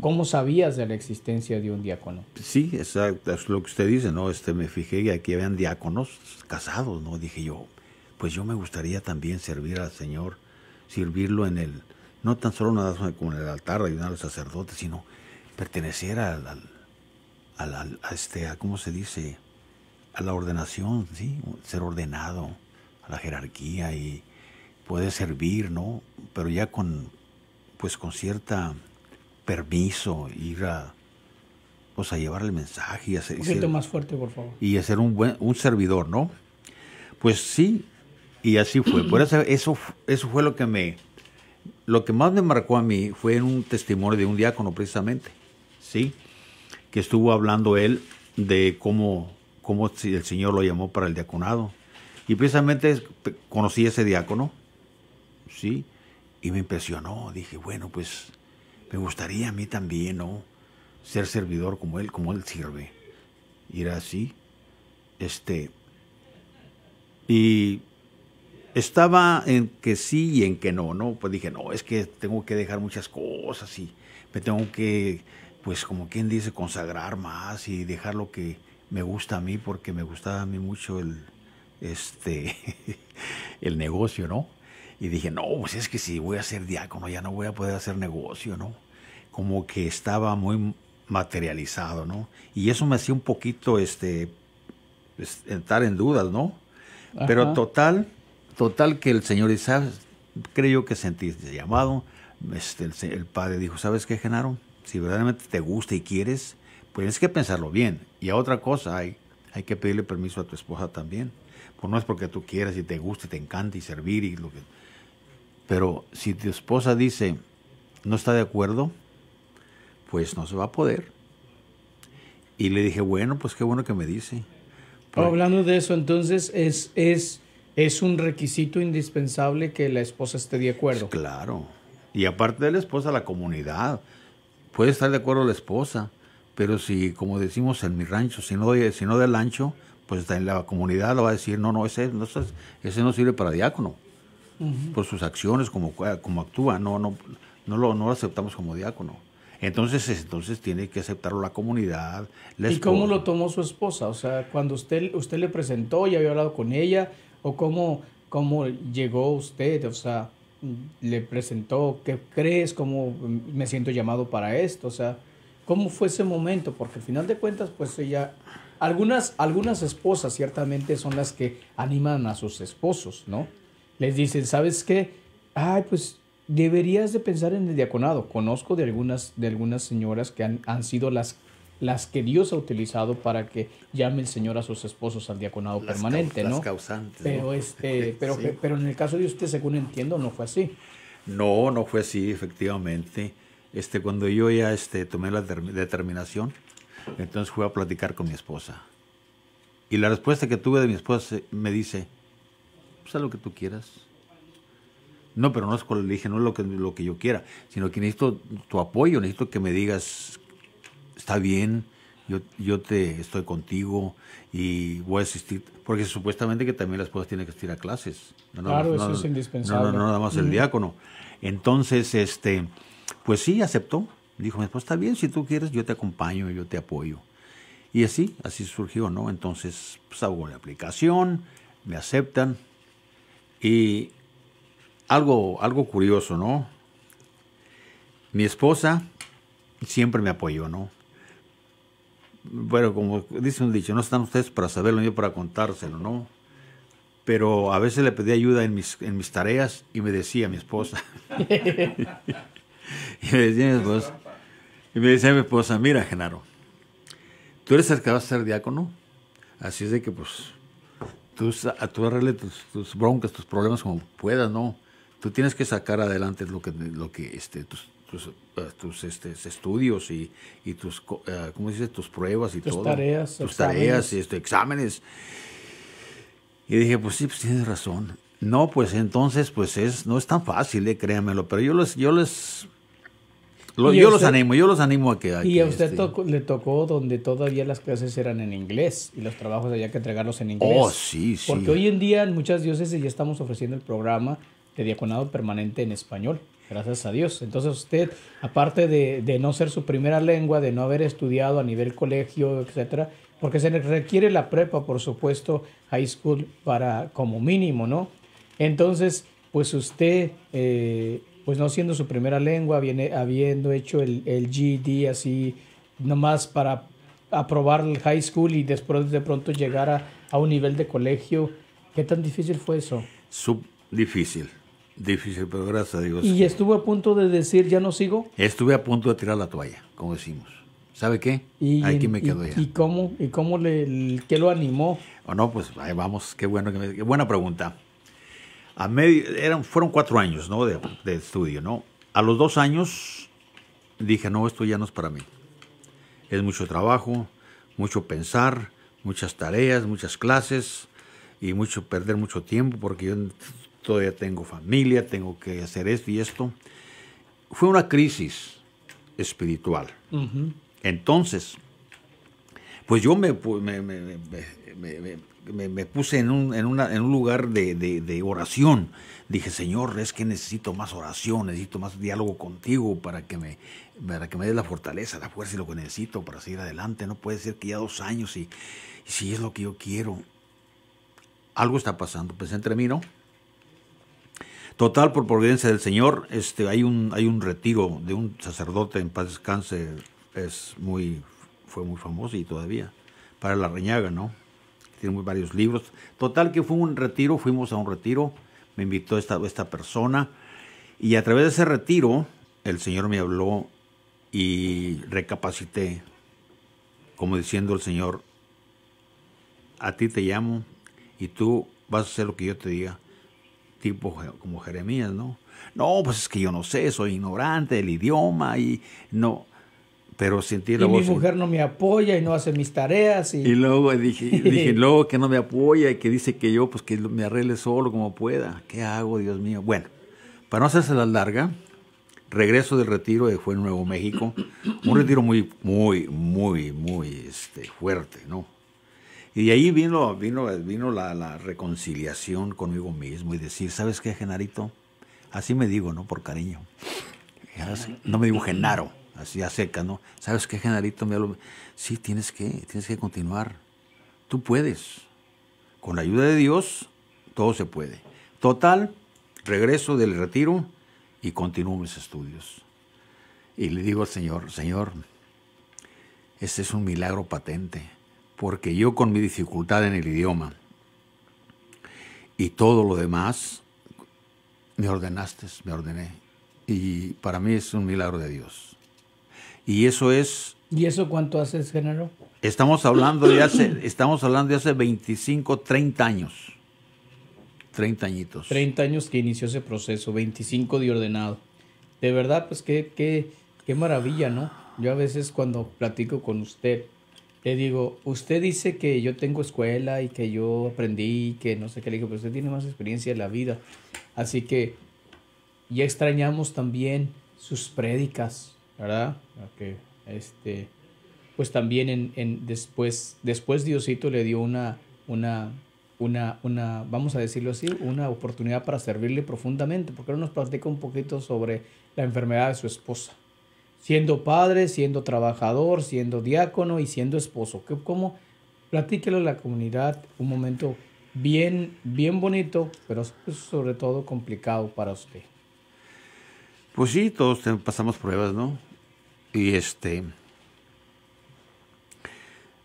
¿Cómo sabías de la existencia de un diácono? Sí, exacto, es lo que usted dice, ¿no? Este, me fijé y aquí habían diáconos casados, ¿no? Dije yo, pues yo me gustaría también servir al Señor, servirlo en el, no tan solo nada como en el altar, ayudar a los sacerdotes, sino perteneciera al, a este, se dice? A la ordenación, ¿sí? Ser ordenado, a la jerarquía y puede servir, ¿no? Pero ya con, pues con cierta permiso, ir a, pues, a llevar el mensaje. Y hacer, un más fuerte, por favor. Y hacer un buen, un servidor, ¿no? Pues sí, y así fue. Por eso, eso, eso fue lo que me, lo que más me marcó a mí fue en un testimonio de un diácono precisamente. Que estuvo hablando él de cómo, cómo el Señor lo llamó para el diaconado. Y precisamente conocí a ese diácono, ¿sí? Y me impresionó. Dije, bueno, pues me gustaría a mí también, ¿no? Ser servidor como él, como él sirve. Y era así. Este. Y estaba en que sí y en que no, ¿no? Pues dije, no, es que tengo que dejar muchas cosas y me tengo que pues como quien dice, consagrar más y dejar lo que me gusta a mí, porque me gustaba a mí mucho el, este, el negocio, ¿no? Y dije, no, pues es que si voy a ser diácono ya no voy a poder hacer negocio, ¿no? Como que estaba muy materializado, ¿no? Y eso me hacía un poquito, este, estar pues, en dudas, ¿no? Pero total, total que el señor Isaac creo que sentí llamado, este, el, el padre dijo, ¿sabes qué, Genaro? si verdaderamente te gusta y quieres, pues tienes que pensarlo bien. Y a otra cosa, hay, hay que pedirle permiso a tu esposa también. Pues no es porque tú quieras y te guste, te encante y servir y lo que... Pero si tu esposa dice, no está de acuerdo, pues no se va a poder. Y le dije, bueno, pues qué bueno que me dice. Pues, Hablando de eso, entonces es, es, es un requisito indispensable que la esposa esté de acuerdo. Pues claro. Y aparte de la esposa, la comunidad. Puede estar de acuerdo la esposa, pero si, como decimos en mi rancho, si no, si no del ancho, pues en la comunidad lo va a decir, no, no, ese no, ese no sirve para diácono. Por sus acciones, como, como actúa, no, no, no, lo, no lo aceptamos como diácono. Entonces, entonces tiene que aceptarlo la comunidad. ¿Y cómo lo tomó su esposa? O sea, cuando usted, usted le presentó y había hablado con ella, o cómo, cómo llegó usted, o sea le presentó? ¿Qué crees? ¿Cómo me siento llamado para esto? O sea, ¿cómo fue ese momento? Porque al final de cuentas, pues ella... Algunas, algunas esposas ciertamente son las que animan a sus esposos, ¿no? Les dicen, ¿sabes qué? Ay, pues deberías de pensar en el diaconado. Conozco de algunas, de algunas señoras que han, han sido las las que Dios ha utilizado para que llame el Señor a sus esposos al diaconado permanente, ¿no? Este, pero, pero, en el caso de usted, según entiendo, no fue así. No, no fue así, efectivamente. Este, cuando yo ya este, tomé la determinación, entonces fui a platicar con mi esposa. Y la respuesta que tuve de mi esposa eh, me dice, pues haz lo que tú quieras. No, pero no es dije, no es lo que, lo que yo quiera, sino que necesito tu apoyo, necesito que me digas está bien, yo, yo te estoy contigo y voy a asistir, porque supuestamente que también la esposa tiene que asistir a clases. claro, eso es indispensable. No, no, nada más el diácono. Entonces, este, pues sí, aceptó. Dijo, mi esposa, está bien, si tú quieres, yo te acompaño, yo te apoyo. Y así, así surgió, ¿no? Entonces, pues hago la aplicación, me aceptan. Y algo, algo curioso, ¿no? Mi esposa siempre me apoyó, ¿no? bueno, como dice un dicho, no están ustedes para saberlo, yo para contárselo, ¿no? Pero a veces le pedí ayuda en mis, en mis tareas y me decía mi esposa. y me decía mi esposa, mi esposa, mira, Genaro, tú eres el que vas a ser diácono, así es de que pues tú, arregles arregle tus, broncas, tus problemas como puedas, ¿no? Tú tienes que sacar adelante lo que, lo que este, tus, eh, este, estudios y, tus, eh, ¿cómo dice? tus pruebas y tus Tareas, tus tareas y este, exámenes. Y dije, pues sí, pues tienes razón. No, pues entonces, pues es, no es tan fácil, eh, créanmelo, pero yo les, yo les, yo los animo, yo los animo a que... y a usted este le tocó donde todavía las clases eran en inglés y los trabajos había que entregarlos en inglés. Oh, Porque hoy en día en muchas dioses ya estamos ofreciendo el programa de diaconado permanente en español. Gracias a Dios. Entonces usted, aparte de, no ser su primera lengua, de no haber estudiado a nivel colegio, etcétera, porque se requiere la prepa, por supuesto, high school para como mínimo, ¿no? Entonces, pues usted, eh, pues no siendo su primera lengua, viene habiendo hecho el, el GD e así, nomás para aprobar el high school y después de pronto llegar a, un nivel de colegio, ¿qué tan difícil fue eso? Subdifícil. Difícil, pero gracias a Dios. ¿Y estuvo a punto de decir, ya no sigo? Estuve a punto de tirar la toalla, como decimos. ¿Sabe qué? Y, Aquí me quedo y, ya. ¿Y cómo, y cómo le, qué lo animó? Oh, o pues vamos, qué bueno, qué buena pregunta. A medio, eran, fueron cuatro años, De, estudio, ¿no? A los dos años dije, no, esto ya no es para mí. Es mucho trabajo, mucho pensar, muchas tareas, muchas clases y mucho perder mucho tiempo porque yo todavía tengo familia, tengo que hacer esto y esto. Fue una crisis espiritual. Entonces, pues yo me, me, puse en un, en un lugar de, oración. Dije, Señor, es que necesito más oración, necesito más diálogo contigo para que me, para que me des la fortaleza, la fuerza y lo que necesito para seguir adelante. No puede ser que ya dos años y, y si es lo que yo quiero. Algo está pasando. Pensé entre mí, ¿no? Total, por providencia del Señor, este, hay, un, hay un retiro de un sacerdote en paz descanse, es muy, fue muy famoso y todavía, para la Reñaga, ¿no? Tiene varios libros. Total, que fue un retiro, fuimos a un retiro, me invitó esta, esta persona, y a través de ese retiro, el Señor me habló y recapacité, como diciendo el Señor, a ti te llamo y tú vas a hacer lo que yo te diga tipo como Jeremías, ¿no? No, pues es que yo no sé, soy ignorante del idioma y no. Pero sentí la y Mi mujer no me apoya y no hace mis tareas. Y, y luego dije, luego que no me apoya y que dice que yo, pues que me arregle solo como pueda. ¿Qué hago, Dios mío? Bueno, para no hacerse la larga, regreso del retiro y fue en Nuevo México. Un retiro muy, muy, muy, muy este, fuerte, ¿no? Y de ahí vino, vino, vino la, la, reconciliación conmigo mismo y decir, ¿sabes qué, Genarito? Así me digo, ¿no? Por cariño. No me digo Genaro, así a seca, ¿no? ¿Sabes qué, Genarito? Me Sí, tienes que, tienes que continuar. Tú puedes. Con la ayuda de Dios, todo se puede. Total, regreso del retiro y continúo mis estudios. Y le digo al Señor, Señor, este es un milagro patente porque yo con mi dificultad en el idioma y todo lo demás, me ordenaste, me ordené. Y para mí es un milagro de Dios. Y eso es... ¿Y eso cuánto hace, género? Estamos hablando de hace, estamos hablando hace 25, 30 años. 30 añitos. 30 años que inició ese proceso, 25 de ordenado. De verdad, pues qué, qué, qué maravilla, ¿no? Yo a veces cuando platico con usted, le digo, usted dice que yo tengo escuela y que yo aprendí, que no sé qué le digo, pero usted tiene más experiencia en la vida. Así que ya extrañamos también sus prédicas, ¿verdad? Este, pues también en, después, después Diosito le dio una, una, una, una, vamos a decirlo así, una oportunidad para servirle profundamente, porque él nos platica un poquito sobre la enfermedad de su esposa siendo padre, siendo trabajador, siendo diácono y siendo esposo. ¿Cómo? Platíquelo a la comunidad un momento bien, bien bonito, pero pues, sobre todo complicado para usted. Pues sí, todos pasamos pruebas, ¿no? Y este,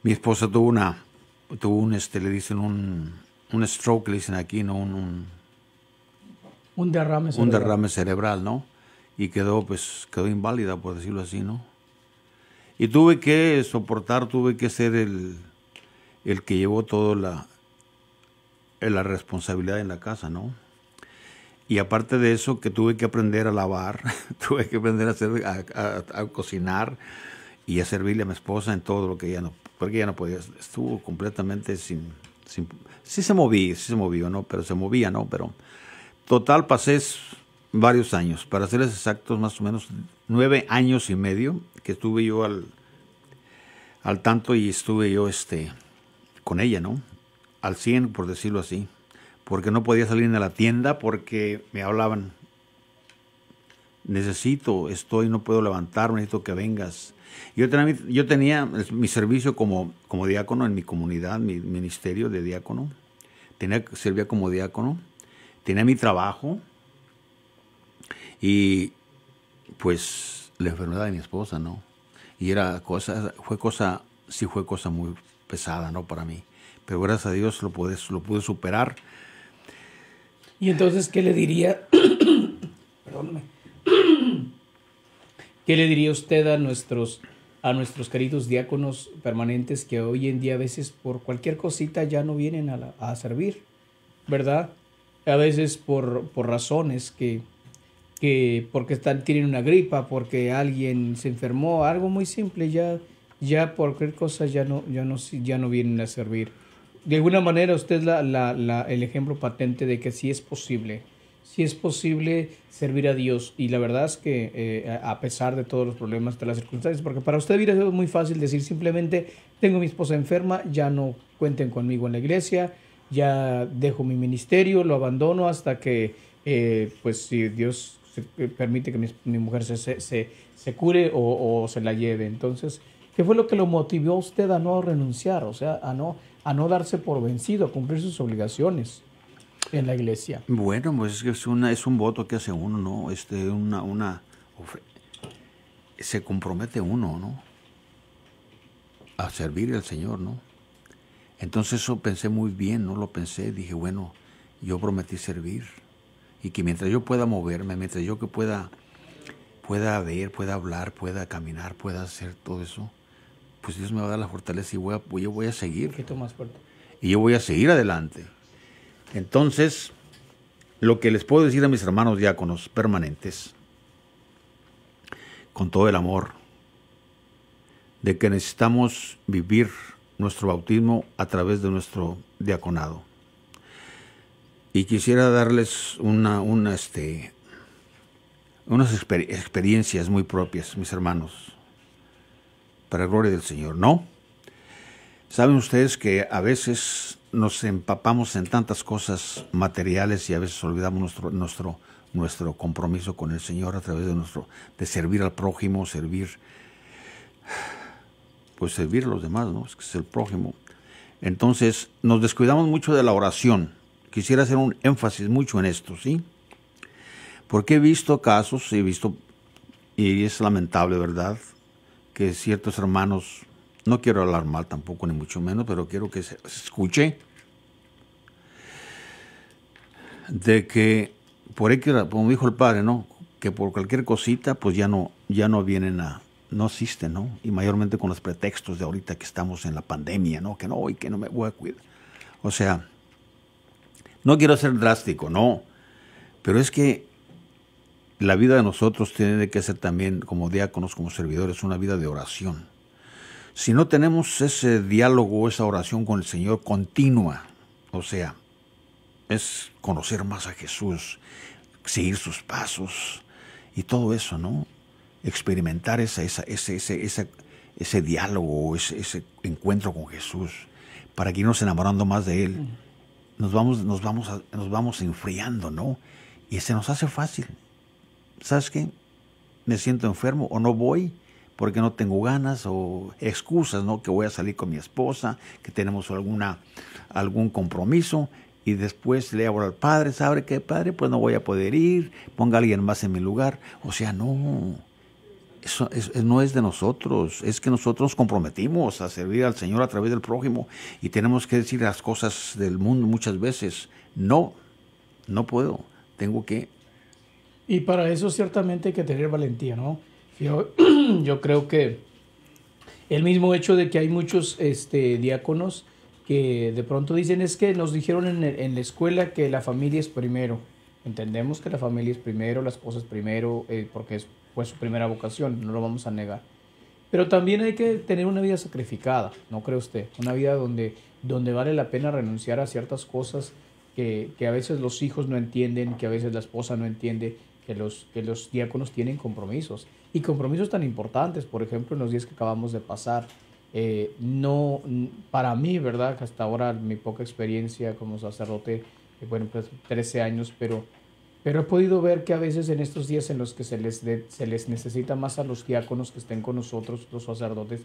mi esposa tuvo una, tuvo un, este, le dicen un, un stroke, le dicen aquí, ¿no? Un, un, derrame Un derrame cerebral, ¿no? y quedó, pues, quedó inválida, por decirlo así, ¿no? Y tuve que soportar, tuve que ser el, el que llevó toda la, la responsabilidad en la casa, ¿no? Y aparte de eso, que tuve que aprender a lavar, tuve que aprender a, hacer, a, cocinar y a servirle a mi esposa en todo lo que ella no, porque ella no podía, estuvo completamente sin, sin sí se movía, sí se movió, ¿no? Pero se movía, ¿no? Pero total, pasé varios años, para serles exactos, más o menos nueve años y medio que estuve yo al, al tanto y estuve yo este, con ella, ¿no? Al cien, por decirlo así, porque no podía salir de la tienda porque me hablaban, necesito, estoy, no puedo levantarme, necesito que vengas. Yo tenía, yo tenía mi servicio como, como diácono en mi comunidad, mi ministerio de diácono, tenía, servía como diácono, tenía mi trabajo, y pues la enfermedad de mi esposa, ¿no? Y era cosa, fue cosa, sí fue cosa muy pesada, ¿no? Para mí. Pero gracias a Dios lo pude, lo pude superar. Y entonces, ¿qué le diría? Perdóname. ¿Qué le diría usted a nuestros, a nuestros queridos diáconos permanentes que hoy en día a veces por cualquier cosita ya no vienen a, a servir? ¿Verdad? A veces por, por razones que, que porque están, tienen una gripa, porque alguien se enfermó, algo muy simple, ya, ya por cualquier cosa ya no, ya no, ya no vienen a servir. De alguna manera usted es la, el ejemplo patente de que sí es posible, sí es posible servir a Dios. Y la verdad es que eh, a pesar de todos los problemas, de las circunstancias, porque para usted es muy fácil decir simplemente, tengo mi esposa enferma, ya no cuenten conmigo en la iglesia, ya dejo mi ministerio, lo abandono hasta que, eh, pues si Dios se eh, permite que mi, mujer se, se, cure o, se la lleve. Entonces, ¿qué fue lo que lo motivó a usted a no renunciar? O sea, a no, a no darse por vencido, a cumplir sus obligaciones en la iglesia. Bueno, pues es, una, es un voto que hace uno, ¿no? Este, una, una, se compromete uno, ¿no? A servir al Señor, ¿no? Entonces eso pensé muy bien, ¿no? Lo pensé, dije, bueno, yo prometí servir y que mientras yo pueda moverme, mientras yo que pueda, pueda ver, pueda hablar, pueda caminar, pueda hacer todo eso, pues Dios me va a dar la fortaleza y yo voy a seguir. Más y yo voy a seguir adelante. Entonces, lo que les puedo decir a mis hermanos diáconos permanentes, con todo el amor, de que necesitamos vivir nuestro bautismo a través de nuestro diaconado y quisiera darles una, una este, unas experiencias muy propias, mis hermanos, para la gloria del Señor, ¿no? Saben ustedes que a veces nos empapamos en tantas cosas materiales y a veces olvidamos nuestro, nuestro, nuestro compromiso con el Señor a través de nuestro de servir al prójimo, servir pues servir a los demás, ¿no? Es que es el prójimo. Entonces, nos descuidamos mucho de la oración quisiera hacer un énfasis mucho en esto, ¿sí? Porque he visto casos, he visto, y es lamentable, ¿verdad? Que ciertos hermanos, no quiero hablar mal tampoco, ni mucho menos, pero quiero que se, escuche, de que, por como dijo el padre, ¿no? Que por cualquier cosita, pues ya no, ya no vienen a, no asisten, ¿no? Y mayormente con los pretextos de ahorita que estamos en la pandemia, ¿no? Que no, y que no me voy a cuidar. O sea, no quiero ser drástico, no. Pero es que la vida de nosotros tiene que ser también, como diáconos, como servidores, una vida de oración. Si no tenemos ese diálogo, esa oración con el Señor continua, o sea, es conocer más a Jesús, seguir sus pasos y todo eso, ¿no? Experimentar esa, ese, ese, ese, diálogo, ese, ese encuentro con Jesús, para que irnos enamorando más de Él nos vamos, nos vamos, nos vamos enfriando, ¿no? Y se nos hace fácil. ¿Sabes qué? Me siento enfermo o no voy porque no tengo ganas o excusas, ¿no? Que voy a salir con mi esposa, que tenemos alguna, algún compromiso y después le hablo al padre, ¿sabe qué padre? Pues no voy a poder ir, ponga a alguien más en mi lugar. O sea, no, eso, no es de nosotros, es que nosotros nos comprometimos a servir al Señor a través del prójimo y tenemos que decir las cosas del mundo muchas veces. No, no puedo, tengo que. Y para eso ciertamente hay que tener valentía, ¿no? Yo, creo que el mismo hecho de que hay muchos este, diáconos que de pronto dicen es que nos dijeron en, la escuela que la familia es primero entendemos que la familia es primero, las cosas primero, eh, porque es es su primera vocación, no lo vamos a negar. Pero también hay que tener una vida sacrificada, ¿no cree usted? Una vida donde, donde vale la pena renunciar a ciertas cosas que, que, a veces los hijos no entienden, que a veces la esposa no entiende, que los, que los diáconos tienen compromisos. Y compromisos tan importantes, por ejemplo, en los días que acabamos de pasar. Eh, no, para mí, ¿verdad? hasta ahora mi poca experiencia como sacerdote, eh, bueno, pues 13 años, pero pero he podido ver que a veces en estos días en los que se les, se les necesita más a los diáconos que estén con nosotros, los sacerdotes,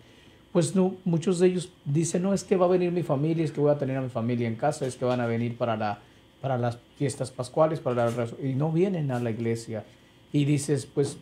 pues muchos de ellos dicen, no, es que va a venir mi familia, es que voy a tener a mi familia en casa, es que van a venir para, la, para las fiestas pascuales, para la, y no vienen a la iglesia. Y dices, pues,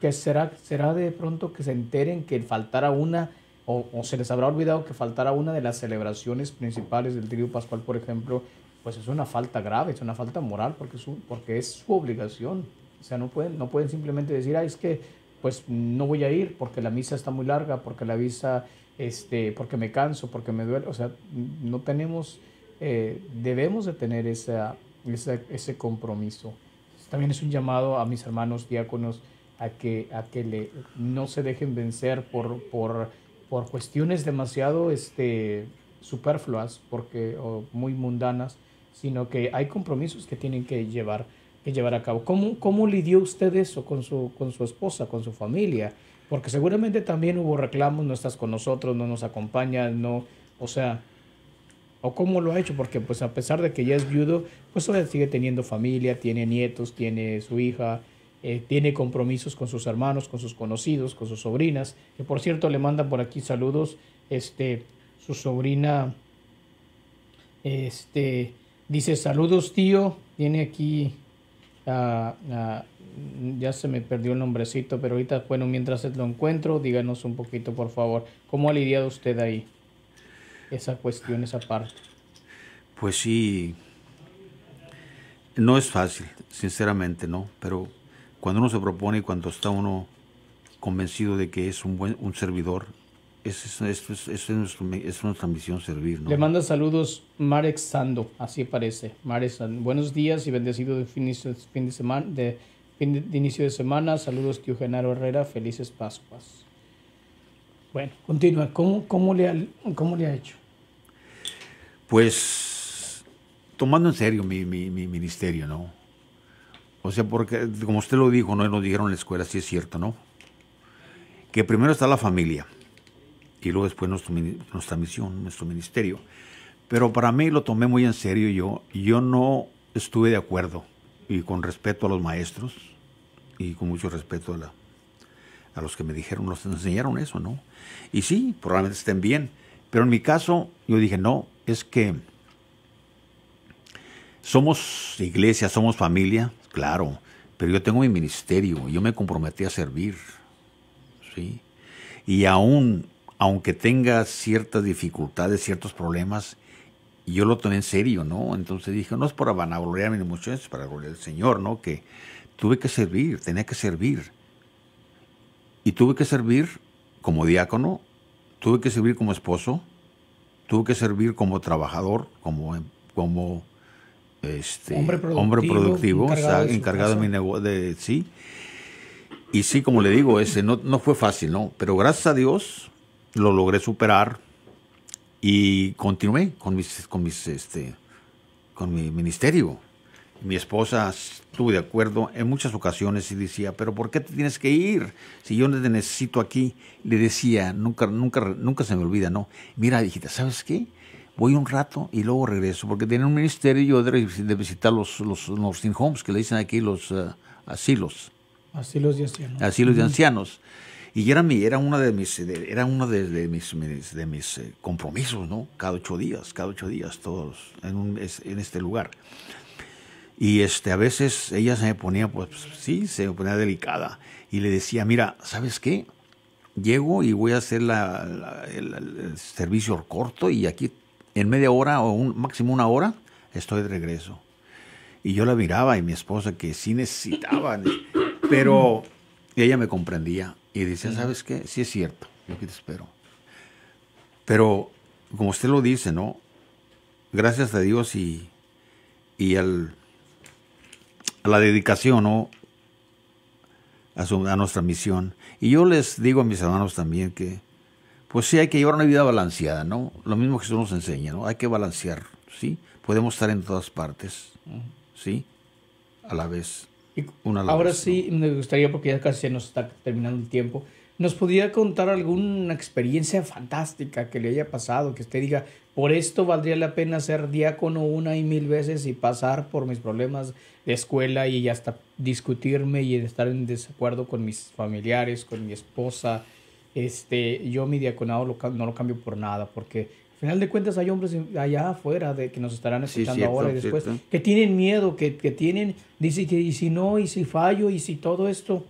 que será, será de pronto que se enteren que faltará una, o, o se les habrá olvidado que faltará una de las celebraciones principales del trío pascual, por ejemplo, pues es una falta grave, es una falta moral, porque es su, porque es obligación. O sea, no pueden, no pueden simplemente decir, ah, es que pues no voy a ir porque la misa está muy larga, porque la visa este, porque me canso, porque me duele. O sea, no tenemos, eh, debemos de tener esa, ese compromiso. También es un llamado a mis hermanos diáconos a que, a que le, no se dejen vencer por, por, por cuestiones demasiado este, superfluas porque, o muy mundanas, sino que hay compromisos que tienen que llevar, que llevar a cabo. ¿Cómo, ¿Cómo lidió usted eso con su, con su esposa, con su familia? Porque seguramente también hubo reclamos, no estás con nosotros, no nos acompañas, no, o sea, o cómo lo ha hecho, porque pues a pesar de que ya es viudo, pues todavía sigue teniendo familia, tiene nietos, tiene su hija, eh, tiene compromisos con sus hermanos, con sus conocidos, con sus sobrinas, que por cierto le mandan por aquí saludos, este, su sobrina, este, Dice, saludos tío, tiene aquí, ah, ah, ya se me perdió el nombrecito, pero ahorita, bueno, mientras lo encuentro, díganos un poquito, por favor, ¿cómo ha lidiado usted ahí esa cuestión, esa parte? Pues sí, no es fácil, sinceramente, ¿no? Pero cuando uno se propone y cuando está uno convencido de que es un buen un servidor, es, es, nuestra misión servir. ¿no? Le manda saludos Marek Sando, así parece. Marek Buenos días y bendecido de fin, de, semana, de, de, inicio de semana. Saludos, tío Genaro Herrera. Felices Pascuas. Bueno, continúa. ¿Cómo, cómo, le, ha, le ha hecho? Pues tomando en serio mi, ministerio, ¿no? O sea, porque como usted lo dijo, ¿no? nos dijeron en la escuela, sí es cierto, ¿no? Que primero está la familia y luego después nuestra misión, nuestro ministerio. Pero para mí lo tomé muy en serio yo. Yo no estuve de acuerdo y con respeto a los maestros y con mucho respeto a, a los que me dijeron, nos enseñaron eso, ¿no? Y sí, probablemente estén bien. Pero en mi caso yo dije, no, es que somos iglesia, somos familia, claro, pero yo tengo mi ministerio, yo me comprometí a servir, Y aún aunque tenga ciertas dificultades, ciertos problemas, yo lo tomé en serio, ¿no? Entonces dije, no es para vanagloriarme ni mucho, es para gloriar al Señor, ¿no? Que tuve que servir, tenía que servir. Y tuve que servir como diácono, tuve que servir como esposo, tuve que servir como trabajador, como, como este, hombre productivo, encargado, o encargado de, mi negocio, de, sí. Y sí, como le digo, ese no, no fue fácil, ¿no? Pero gracias a Dios, lo logré superar y continué con mis, con mis, este, con mi ministerio. Mi esposa estuvo de acuerdo en muchas ocasiones y decía, pero ¿por qué te tienes que ir? Si yo te necesito aquí, le decía, nunca, nunca, nunca se me olvida, no. Mira, hijita, ¿sabes qué? Voy un rato y luego regreso, porque tiene un ministerio yo de visitar los, los nursing homes, que le dicen aquí los eh, asilos. Asilos de ancianos. Asilos de ancianos. Y era, mi, era uno de mis, era uno de, mis, de mis eh, compromisos, ¿no? Cada ocho días, cada ocho días, todos en, un, en este lugar. Y este, a veces ella se me ponía, pues sí, se me ponía delicada. Y le decía, mira, ¿sabes qué? Llego y voy a hacer la, el, el, servicio corto y aquí en media hora o un, máximo una hora estoy de regreso. Y yo la miraba y mi esposa que sí necesitaba, pero ella me comprendía. Y dice, ¿sabes qué? Sí es cierto, yo aquí te espero. Pero, como usted lo dice, ¿no? Gracias a Dios y, y al, a la dedicación, ¿no? A, a nuestra misión. Y yo les digo a mis hermanos también que, pues sí, hay que llevar una vida balanceada, ¿no? Lo mismo Jesús nos enseña, ¿no? Hay que balancear, ¿sí? Podemos estar en todas partes, ¿sí? A la vez ahora sí, me gustaría, porque ya casi se nos está terminando el tiempo, ¿nos podría contar alguna experiencia fantástica que le haya pasado, que usted diga, por esto valdría la pena ser diácono una y mil veces y pasar por mis problemas de escuela y hasta discutirme y estar en desacuerdo con mis familiares, con mi esposa? Este, yo mi diaconado no lo cambio por nada, porque final de cuentas hay hombres allá afuera de que nos estarán escuchando ahora y después que tienen miedo, que, tienen, dice que y si no, y si fallo, y si todo esto.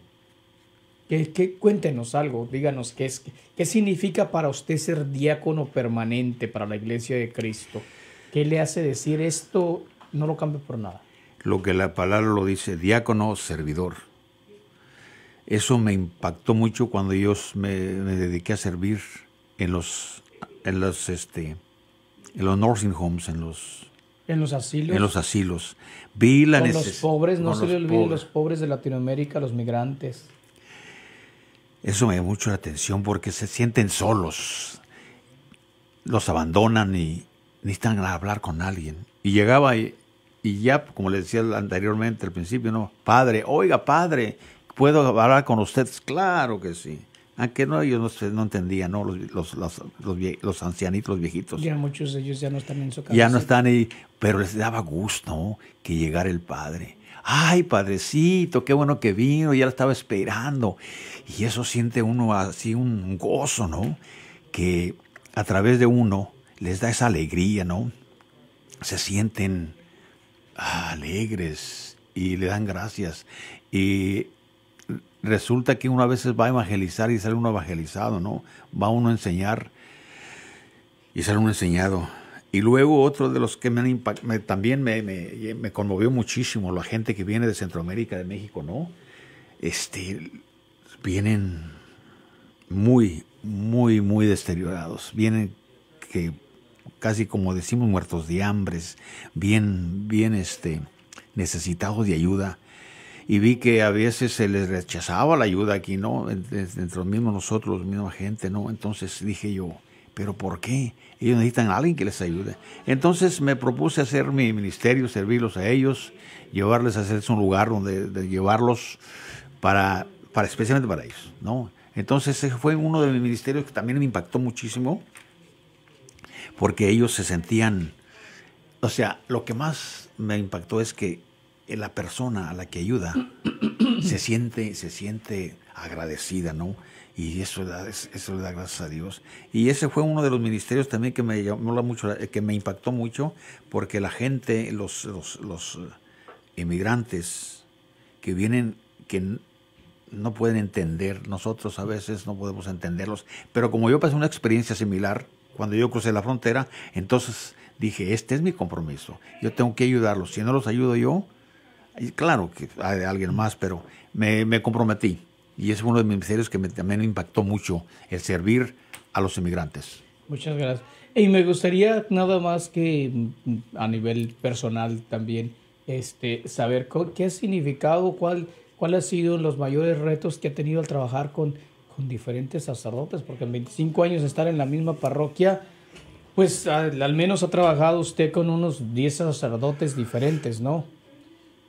Que, que cuéntenos algo, díganos qué es qué significa para usted ser diácono permanente para la iglesia de Cristo. ¿Qué le hace decir esto? No lo cambio por nada. Lo que la palabra lo dice, diácono servidor. Eso me impactó mucho cuando yo me dediqué a servir en los en los este en los nursing homes, en los en los asilos. En los asilos. pobres, no se le olviden los pobres de Latinoamérica, los migrantes. Eso me dio mucho la atención porque se sienten solos. Los abandonan y necesitan hablar con alguien. Y llegaba y, y ya, como le decía anteriormente al principio, no, padre, oiga, padre, ¿puedo hablar con ustedes? Claro que sí. Aunque no, ellos no, no entendían, ¿no? Los, los, ancianitos, los viejitos. Ya muchos de ellos ya no están en su casa. Ya no están ahí, pero les daba gusto que llegara el padre. Ay, padrecito, qué bueno que vino, ya lo estaba esperando. Y eso siente uno así un gozo, ¿no? Que a través de uno les da esa alegría, ¿no? Se sienten ah, alegres y le dan gracias. Y resulta que uno a veces va a evangelizar y sale uno evangelizado, ¿no? Va uno a enseñar y sale uno enseñado. Y luego otro de los que me, también me, conmovió muchísimo, la gente que viene de Centroamérica, de México, ¿no? Este, vienen muy, muy, muy deteriorados. Vienen que casi como decimos muertos de hambre, bien, bien este, necesitados de ayuda y vi que a veces se les rechazaba la ayuda aquí, ¿no? Entre, los mismos nosotros, la misma gente, ¿no? Entonces dije yo, ¿pero por qué? Ellos necesitan a alguien que les ayude. Entonces me propuse hacer mi ministerio, servirlos a ellos, llevarles a hacerse un lugar donde llevarlos para, para especialmente para ellos, ¿no? Entonces ese fue uno de mis ministerios que también me impactó muchísimo porque ellos se sentían, o sea, lo que más me impactó es que la persona a la que ayuda se siente, se siente agradecida, ¿no? Y eso, eso le da gracias a Dios. Y ese fue uno de los ministerios también que me, llamó mucho, eh, que me impactó mucho, porque la gente, los, los, los eh, inmigrantes que vienen, que no pueden entender, nosotros a veces no podemos entenderlos, pero como yo pasé una experiencia similar, cuando yo crucé la frontera, entonces dije, este es mi compromiso, yo tengo que ayudarlos, si no los ayudo yo, claro que hay alguien más, pero me, comprometí. Y es uno de mis misterios que me, también impactó mucho, el servir a los inmigrantes. Muchas gracias. Y me gustaría nada más que mm, a nivel personal también, este, saber qué ha significado, cuál, cuál ha sido los mayores retos que ha tenido al trabajar con, diferentes sacerdotes, porque en 25 años estar en la misma parroquia, pues al, al menos ha trabajado usted con unos 10 sacerdotes diferentes, ¿no?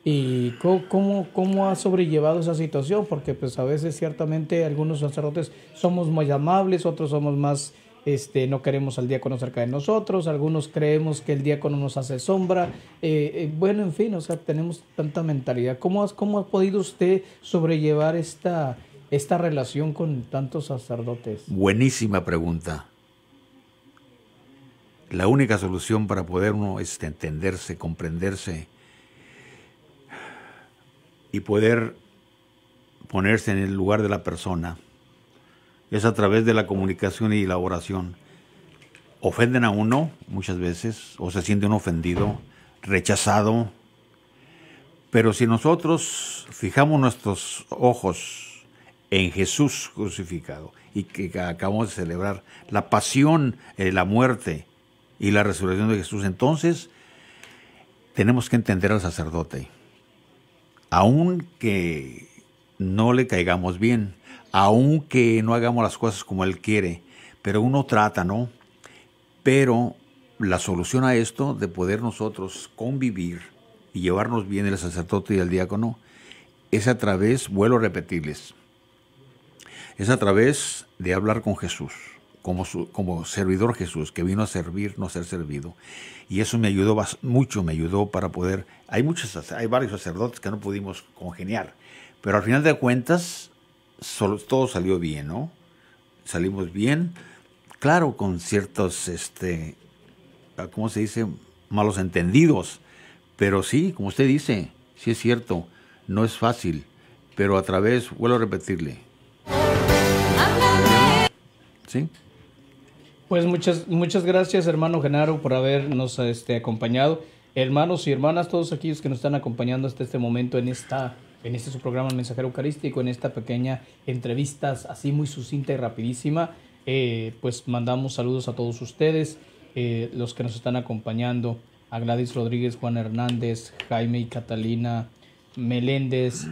¿Y cómo, ha sobrellevado esa situación? Porque pues a veces ciertamente algunos sacerdotes somos muy amables, otros somos más, este, no queremos al diácono cerca de nosotros, algunos creemos que el diácono nos hace sombra, eh, eh, bueno, en fin, o sea, tenemos tanta mentalidad. ¿Cómo, cómo ha podido usted sobrellevar esta, esta relación con tantos sacerdotes? Buenísima pregunta. La única solución para poder uno es este, entenderse, comprenderse, y poder ponerse en el lugar de la persona. Es a través de la comunicación y la oración. Ofenden a uno muchas veces o se siente uno ofendido, rechazado. Pero si nosotros fijamos nuestros ojos en Jesús crucificado y que acabamos de celebrar la pasión, eh, la muerte y la resurrección de Jesús, entonces tenemos que entender al sacerdote aunque no le caigamos bien, aunque no hagamos las cosas como Él quiere, pero uno trata, ¿no? Pero la solución a esto de poder nosotros convivir y llevarnos bien el sacerdote y el diácono es a través, vuelvo a repetirles, es a través de hablar con Jesús como, servidor Jesús, que vino a servir, no ser servido. Y eso me ayudó mucho, me ayudó para poder... Hay, hay varios sacerdotes que no pudimos congeniar, pero al final de cuentas todo salió bien, ¿no? Salimos bien, claro, con ciertos, este, ah, ¿cómo se dice? Malos entendidos, pero sí, como usted dice, sí es cierto, no es fácil, pero a través, vuelvo a repetirle. ¿Sí? Pues muchas, muchas gracias, hermano Genaro, por habernos este, acompañado. Hermanos y hermanas, todos aquellos que nos están acompañando hasta este momento en esta en este su programa el Mensajero Eucarístico, en esta pequeña entrevista así muy sucinta y rapidísima, eh, pues mandamos saludos a todos ustedes, eh, los que nos están acompañando, a Gladys Rodríguez, Juan Hernández, Jaime y Catalina Meléndez,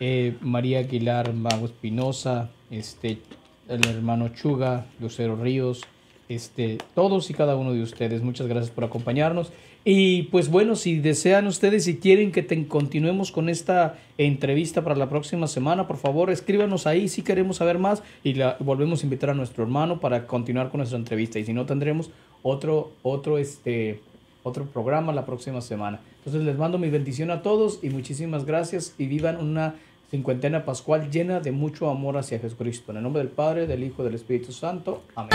eh, María Aguilar, Mago Espinosa, este, el hermano Chuga, Lucero Ríos, este, todos y cada uno de ustedes. Muchas gracias por acompañarnos. Y pues bueno, si desean ustedes y si quieren que continuemos con esta entrevista para la próxima semana, por favor escríbanos ahí si queremos saber más y la, volvemos a invitar a nuestro hermano para continuar con nuestra entrevista. Y si no, tendremos otro, otro, este, otro programa la próxima semana. Entonces les mando mi bendición a todos y muchísimas gracias y vivan una cincuentena pascual llena de mucho amor hacia Jesucristo. En el nombre del Padre, del Hijo y del Espíritu Santo. Amén.